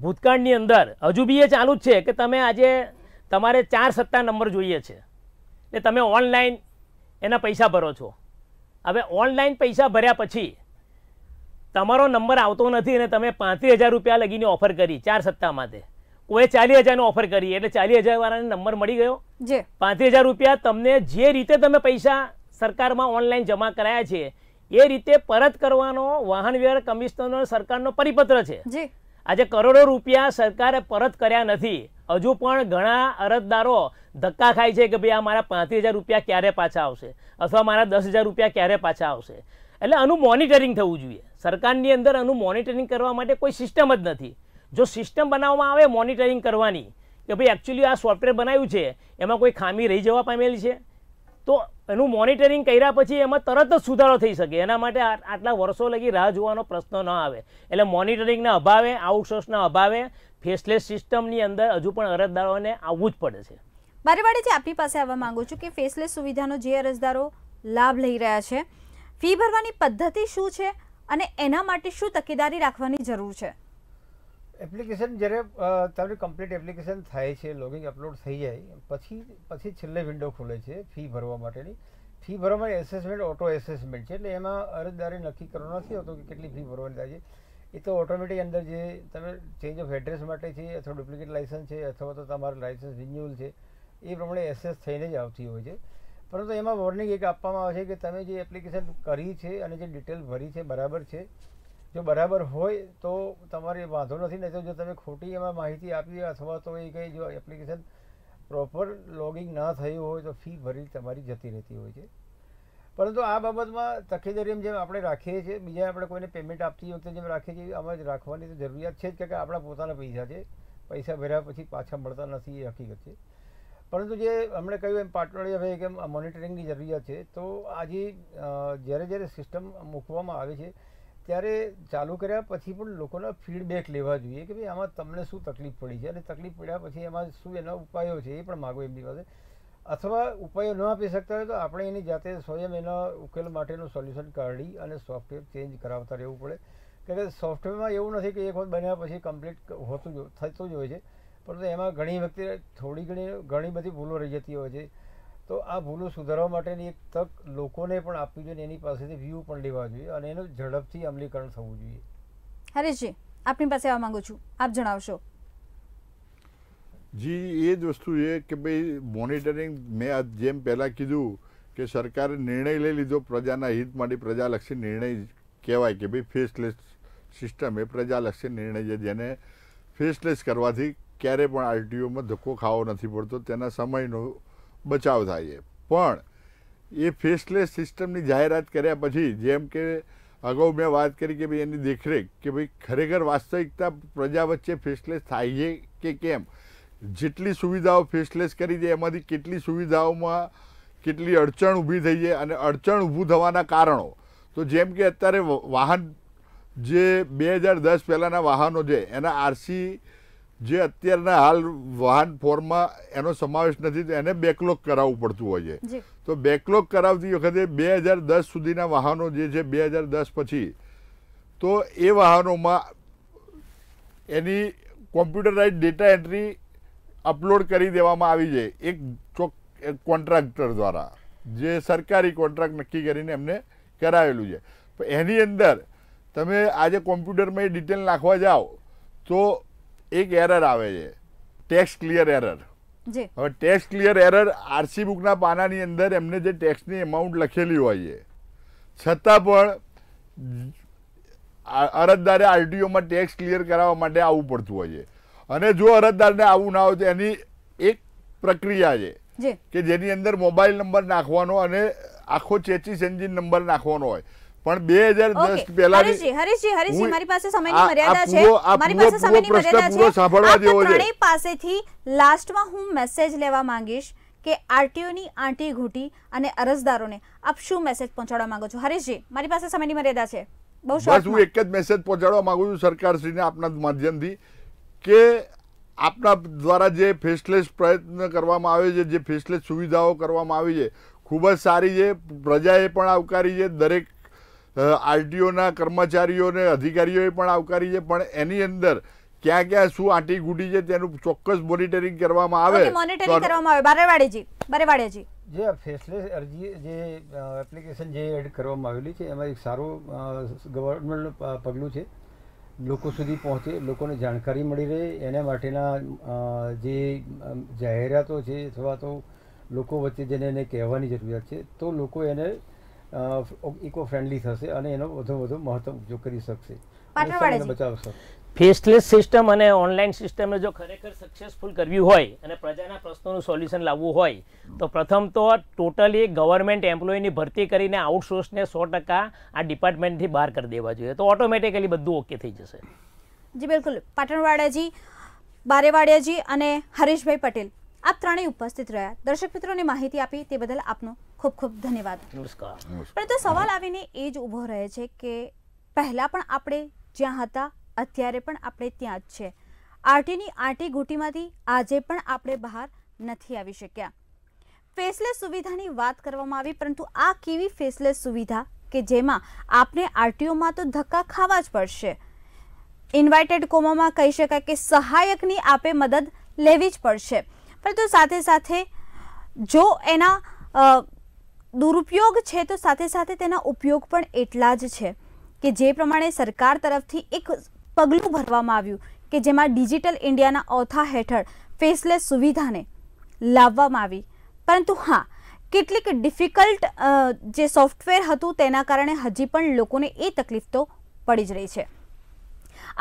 ભૂતકાળની અંદર હજુ બી એ ચાલુ જ છે કે તમે આજે તમારે ચાર સત્તા નંબર જોઈએ છે એટલે તમે ઓનલાઈન એના પૈસા ભરો છો હવે ઓનલાઈન પૈસા ભર્યા પછી તમારો નંબર આવતો નથી અને તમે પાંત્રીસ હજાર રૂપિયા લગીને ઓફર કરી ચાર સત્તા માટે કોઈ ચાલીસ હજારનો ઓફર કરી એટલે ચાલીસ હજાર વાળાને નંબર મળી ગયો પાંત્રીસ હજાર રૂપિયા તમને જે રીતે તમે પૈસા સરકારમાં ઓનલાઈન જમા કરાયા છે એ રીતે પરત કરવાનો વાહન વ્યવહાર કમિશનર સરકારનો પરિપત્ર છે આજે કરોડો રૂપિયા સરકારે પરત કર્યા નથી હજુ પણ ઘણા અરજદારો ધક્કા ખાય છે કે ભાઈ આ મારા પાંત્રીસ હજાર રૂપિયા ક્યારે પાછા આવશે અથવા મારા દસ હજાર રૂપિયા ક્યારે પાછા આવશે એટલે આનું મોનિટરિંગ થવું જોઈએ સરકારની અંદર આનું મોનિટરિંગ કરવા માટે કોઈ સિસ્ટમ જ નથી જો સિસ્ટમ બનાવવામાં આવે મોનિટરિંગ કરવાની કે ભાઈ એકચ્યુઅલી આ સોફ્ટવેર બનાવ્યું છે એમાં કોઈ ખામી રહી જવા પામેલી છે તો એનું મોનિટરિંગ કર્યા પછી એમાં તરત જ સુધારો થઈ શકે એના માટે આટલા વર્ષો લગી રાહ જોવાનો પ્રશ્ન ન આવે એટલે મોનિટરિંગના અભાવે આઉટસોર્સના અભાવે ફેસલેસ સિસ્ટમની અંદર હજુ પણ અરજદારોને આવવું જ પડે છે બારેવાડીથી આપની પાસે આવવા માંગુ છું કે ફેસલેસ સુવિધાનો જે અરજદારો લાભ લઈ રહ્યા છે ફી ભરવાની પદ્ધતિ શું છે અને એના માટે શું તકેદારી રાખવાની જરૂર છે એપ્લિકેશન જ્યારે તમારી કમ્પ્લીટ એપ્લિકેશન થાય છે લોગિંગ અપલોડ થઈ જાય પછી પછી છેલ્લે વિન્ડો ખુલે છે ફી ભરવા માટેની ફી ભરવા માટે એસેસમેન્ટ ઓટો એસેસમેન્ટ છે એટલે એમાં અરજદારે નક્કી કરવાનો નથી હોતો કે કેટલી ફી ભરવાની થાય છે એ તો ઓટોમેટિક અંદર જે તમે ચેન્જ ઓફ એડ્રેસ માટે છે અથવા ડુપ્લિકેટ લાઇસન્સ છે અથવા તો તમારું લાઇસન્સ રિન્યુઅલ છે એ પ્રમાણે એસેસ થઈને જ આવતી હોય છે પરંતુ એમાં વોર્નિંગ એક આપવામાં આવે છે કે તમે જે એપ્લિકેશન કરી છે અને જે ડિટેલ ભરી છે બરાબર છે જો બરાબર હોય તો તમારે વાંધો નથી નહીં તો જો તમે ખોટી એમાં માહિતી આપી અથવા તો એ કંઈ જો એપ્લિકેશન પ્રોપર લોગિંગ ના થયું હોય તો ફી ભરી તમારી જતી રહેતી હોય છે પરંતુ આ બાબતમાં તકેદારી જેમ આપણે રાખીએ છીએ બીજા આપણે કોઈને પેમેન્ટ આપતી વખતે જેમ રાખીએ છીએ આમાં જ રાખવાની તો જરૂરિયાત છે જ કે આપણા પોતાના પૈસા છે પૈસા ભર્યા પછી પાછા મળતા નથી એ હકીકત છે પરંતુ જે અમને કહ્યું એમ પાટોળી હવે કેમ મોનિટરિંગની જરૂરિયાત છે તો આજે જ્યારે જ્યારે સિસ્ટમ મૂકવામાં આવે છે ત્યારે ચાલુ કર્યા પછી પણ લોકોના ફીડબેક લેવા જોઈએ કે ભાઈ આમાં તમને શું તકલીફ પડી છે અને તકલીફ પડ્યા પછી એમાં શું એના ઉપાયો છે એ પણ માગો એમની પાસે અથવા ઉપાયો ન આપી શકતા હોય તો આપણે એની જાતે સ્વયં એના ઉકેલ માટેનું સોલ્યુશન કાઢી અને સોફ્ટવેર ચેન્જ કરાવતા રહેવું પડે કારણ કે સોફ્ટવેરમાં એવું નથી કે એક વખત બન્યા પછી કમ્પ્લીટ હોતું થતું જ હોય છે પરંતુ એમાં ઘણી વખતે થોડી ઘણી ઘણી બધી ભૂલો રહી જતી હોય છે તો આ ભૂલો સુધારવા માટેની એક તક લોકોને પણ આપવી જોઈએ એની પાસેથી વ્યૂ પણ લેવા જોઈએ અને એનું ઝડપથી અમલીકરણ થવું જોઈએ હરેશજી આપની પાસે આવવા માંગુ છું આપ જણાવશો જી એ જ વસ્તુ છે કે ભાઈ મોનિટરિંગ મેં જેમ પહેલાં કીધું કે સરકારે નિર્ણય લઈ લીધો પ્રજાના હિત માટે પ્રજાલક્ષી નિર્ણય કહેવાય કે ભાઈ ફેસલેસ સિસ્ટમ એ પ્રજાલક્ષી નિર્ણય છે જેને ફેસલેસ કરવાથી ક્યારે પણ આરટીઓમાં ધક્કો ખાવો નથી પડતો તેના સમયનો બચાવ થાય છે પણ એ ફેસલેસ સિસ્ટમની જાહેરાત કર્યા પછી જેમ કે અગાઉ મેં વાત કરી કે ભાઈ એની દેખરેખ કે ભાઈ ખરેખર વાસ્તવિકતા પ્રજા વચ્ચે ફેસલેસ થાય છે કે કેમ જેટલી સુવિધાઓ ફેસલેસ કરી છે એમાંથી કેટલી સુવિધાઓમાં કેટલી અડચણ ઊભી થઈ છે અને અડચણ ઊભું થવાના કારણો તો જેમ કે અત્યારે વાહન જે બે હજાર દસ પહેલાંના વાહનો છે એના આરસી જે અત્યારના હાલ વાહન ફોર્મમાં એનો સમાવેશ નથી તો એને બેકલોક કરાવવું પડતું હોય છે તો બેકલોક કરાવતી વખતે બે હજાર દસ સુધીના વાહનો જે છે બે હજાર દસ પછી તો એ વાહનોમાં એની કોમ્પ્યુટરાઇઝ ડેટા એન્ટ્રી અપલોડ કરી દેવામાં આવી છે એક ચોક કોન્ટ્રાક્ટર દ્વારા જે સરકારી કોન્ટ્રાક્ટ નક્કી કરીને એમને કરાવેલું છે એની અંદર તમે આજે કોમ્પ્યુટરમાં એ ડિટેલ નાખવા જાઓ તો એક એરર આવે છે ટેક્સ ક્લિયર એરર હવે ટેક્સ ક્લિયર એરર આરસી બુકના પાનાની અંદર એમને જે ટેક્સની એમાઉન્ટ લખેલી હોય છે છતાં પણ અરજદારે આરટીઓમાં ટેક્સ ક્લિયર કરાવવા માટે આવવું પડતું હોય છે અને જો અરજદારને આવું ના હોય તો એની એક પ્રક્રિયા છે કે જેની અંદર મોબાઈલ નંબર નાખવાનો અને આખો ચેચી એન્જિન નંબર નાખવાનો હોય પણ બે હજાર દસ પહેલા મારી પાસે સમયની મારી પાસે સમયની મર્યાદા છે પાસેથી લાસ્ટમાં હું મેસેજ લેવા માંગીશ કે આરટીઓની આંટી ઘૂંટી અને અરજદારોને આપ શું મેસેજ પહોંચાડવા માંગો છો હરેશજી મારી પાસે સમયની મર્યાદા છે બહુ બસ હું એક જ મેસેજ પહોંચાડવા માંગુ છું સરકારશ્રીને આપના માધ્યમથી કે આપના દ્વારા જે ફેસલેસ પ્રયત્ન કરવામાં આવે છે જે ફેસલેસ સુવિધાઓ કરવામાં આવી છે ખૂબ જ સારી છે પ્રજાએ પણ આવકારી છે દરેક આરટીઓના કર્મચારીઓને અધિકારીઓએ પણ આવકારી છે પણ એની અંદર ક્યાં ક્યાં શું આંટી ગુડી છે તેનું ચોક્કસ મોનિટરિંગ કરવામાં આવે મોનિટરિંગ કરવામાં આવે બારેવાડીજી બારેવાડીજી જે ફેસલેસ અરજી જે એપ્લિકેશન જે એડ કરવામાં આવેલી છે એમાં એક સારું ગવર્મેન્ટનું પગલું છે લોકો સુધી પહોંચે લોકોને જાણકારી મળી રહે એના માટેના જે જાહેરાતો છે અથવા તો લોકો વચ્ચે જેને એને કહેવાની જરૂરિયાત છે તો લોકો એને ઇકો ફ્રેન્ડલી થશે અને એનો વધુ વધુ મહત્વ ઉપયોગ કરી શકશે બચાવશે ફેસલેસ સિસ્ટમ અને ઓનલાઈન સિસ્ટમને જો ખરેખર સક્સેસફુલ કરવી હોય અને પ્રજાના પ્રશ્નોનું સોલ્યુશન લાવવું હોય તો પ્રથમ તો ટોટલી ગવર્મેન્ટ એમ્પ્લોયની ભરતી કરીને આઉટસોર્સને સો ટકા આ ડિપાર્ટમેન્ટથી બહાર કરી દેવા જોઈએ તો ઓટોમેટિકલી બધું ઓકે થઈ જશે જી બિલકુલ પાટણવાડાજી બારેવાડિયાજી અને હરીશભાઈ પટેલ આપ ત્રણેય ઉપસ્થિત રહ્યા દર્શક મિત્રોને માહિતી આપી તે બદલ આપનો ખૂબ ખૂબ ધન્યવાદ પરંતુ સવાલ આવીને એ જ ઊભો રહે છે કે પહેલાં પણ આપણે જ્યાં હતા અત્યારે પણ આપણે ત્યાં જ છે આરટીની આરટી ઘૂંટીમાંથી આજે પણ આપણે બહાર નથી આવી શક્યા ફેસલેસ સુવિધાની વાત કરવામાં આવી પરંતુ આ કેવી ફેસલેસ સુવિધા કે જેમાં આપણે આરટીઓમાં તો ધક્કા ખાવા જ પડશે ઇન્વાઇટેડ કોમોમાં કહી શકાય કે સહાયકની આપે મદદ લેવી જ પડશે પરંતુ સાથે સાથે જો એના દુરુપયોગ છે તો સાથે સાથે તેના ઉપયોગ પણ એટલા જ છે કે જે પ્રમાણે સરકાર તરફથી એક પગલું ભરવામાં આવ્યું કે જેમાં ડિજિટલ ઇન્ડિયાના ઓથા હેઠળ ફેસલેસ સુવિધાને લાવવામાં આવી પરંતુ હા કેટલીક ડિફિકલ્ટ જે સોફ્ટવેર હતું તેના કારણે હજી પણ લોકોને એ તકલીફ તો પડી જ રહી છે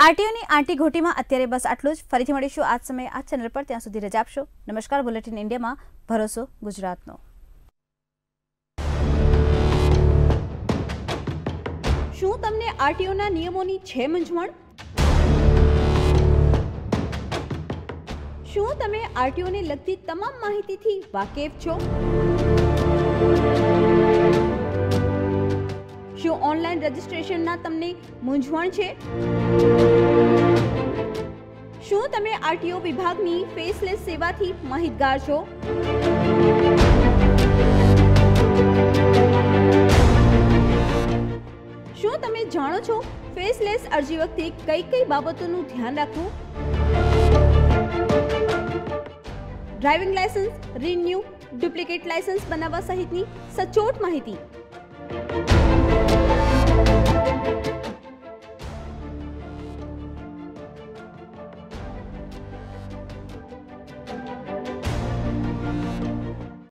આરટીઓની ઘોટીમાં અત્યારે બસ આટલું જ ફરીથી મળીશું આજ સમયે આ ચેનલ પર ત્યાં સુધી રજા આપશો નમસ્કાર બુલેટિન ઇન્ડિયામાં ભરોસો ગુજરાતનો શું તમને આરટીઓના નિયમોની છે મૂંઝવણ શું તમે આરટીઓને લગતી તમામ માહિતીથી વાકેફ છો શું ઓનલાઈન રજિસ્ટ્રેશનના તમને મૂંઝવણ છે શું તમે આરટીઓ વિભાગની ફેસલેસ સેવાથી માહિતગાર છો શું તમે જાણો છો ફેસલેસ અરજી વખતે કઈ કઈ બાબતોનું ધ્યાન રાખવું driving licence renew duplicate licence બનાવવા સહિતની સચોટ માહિતી Thank you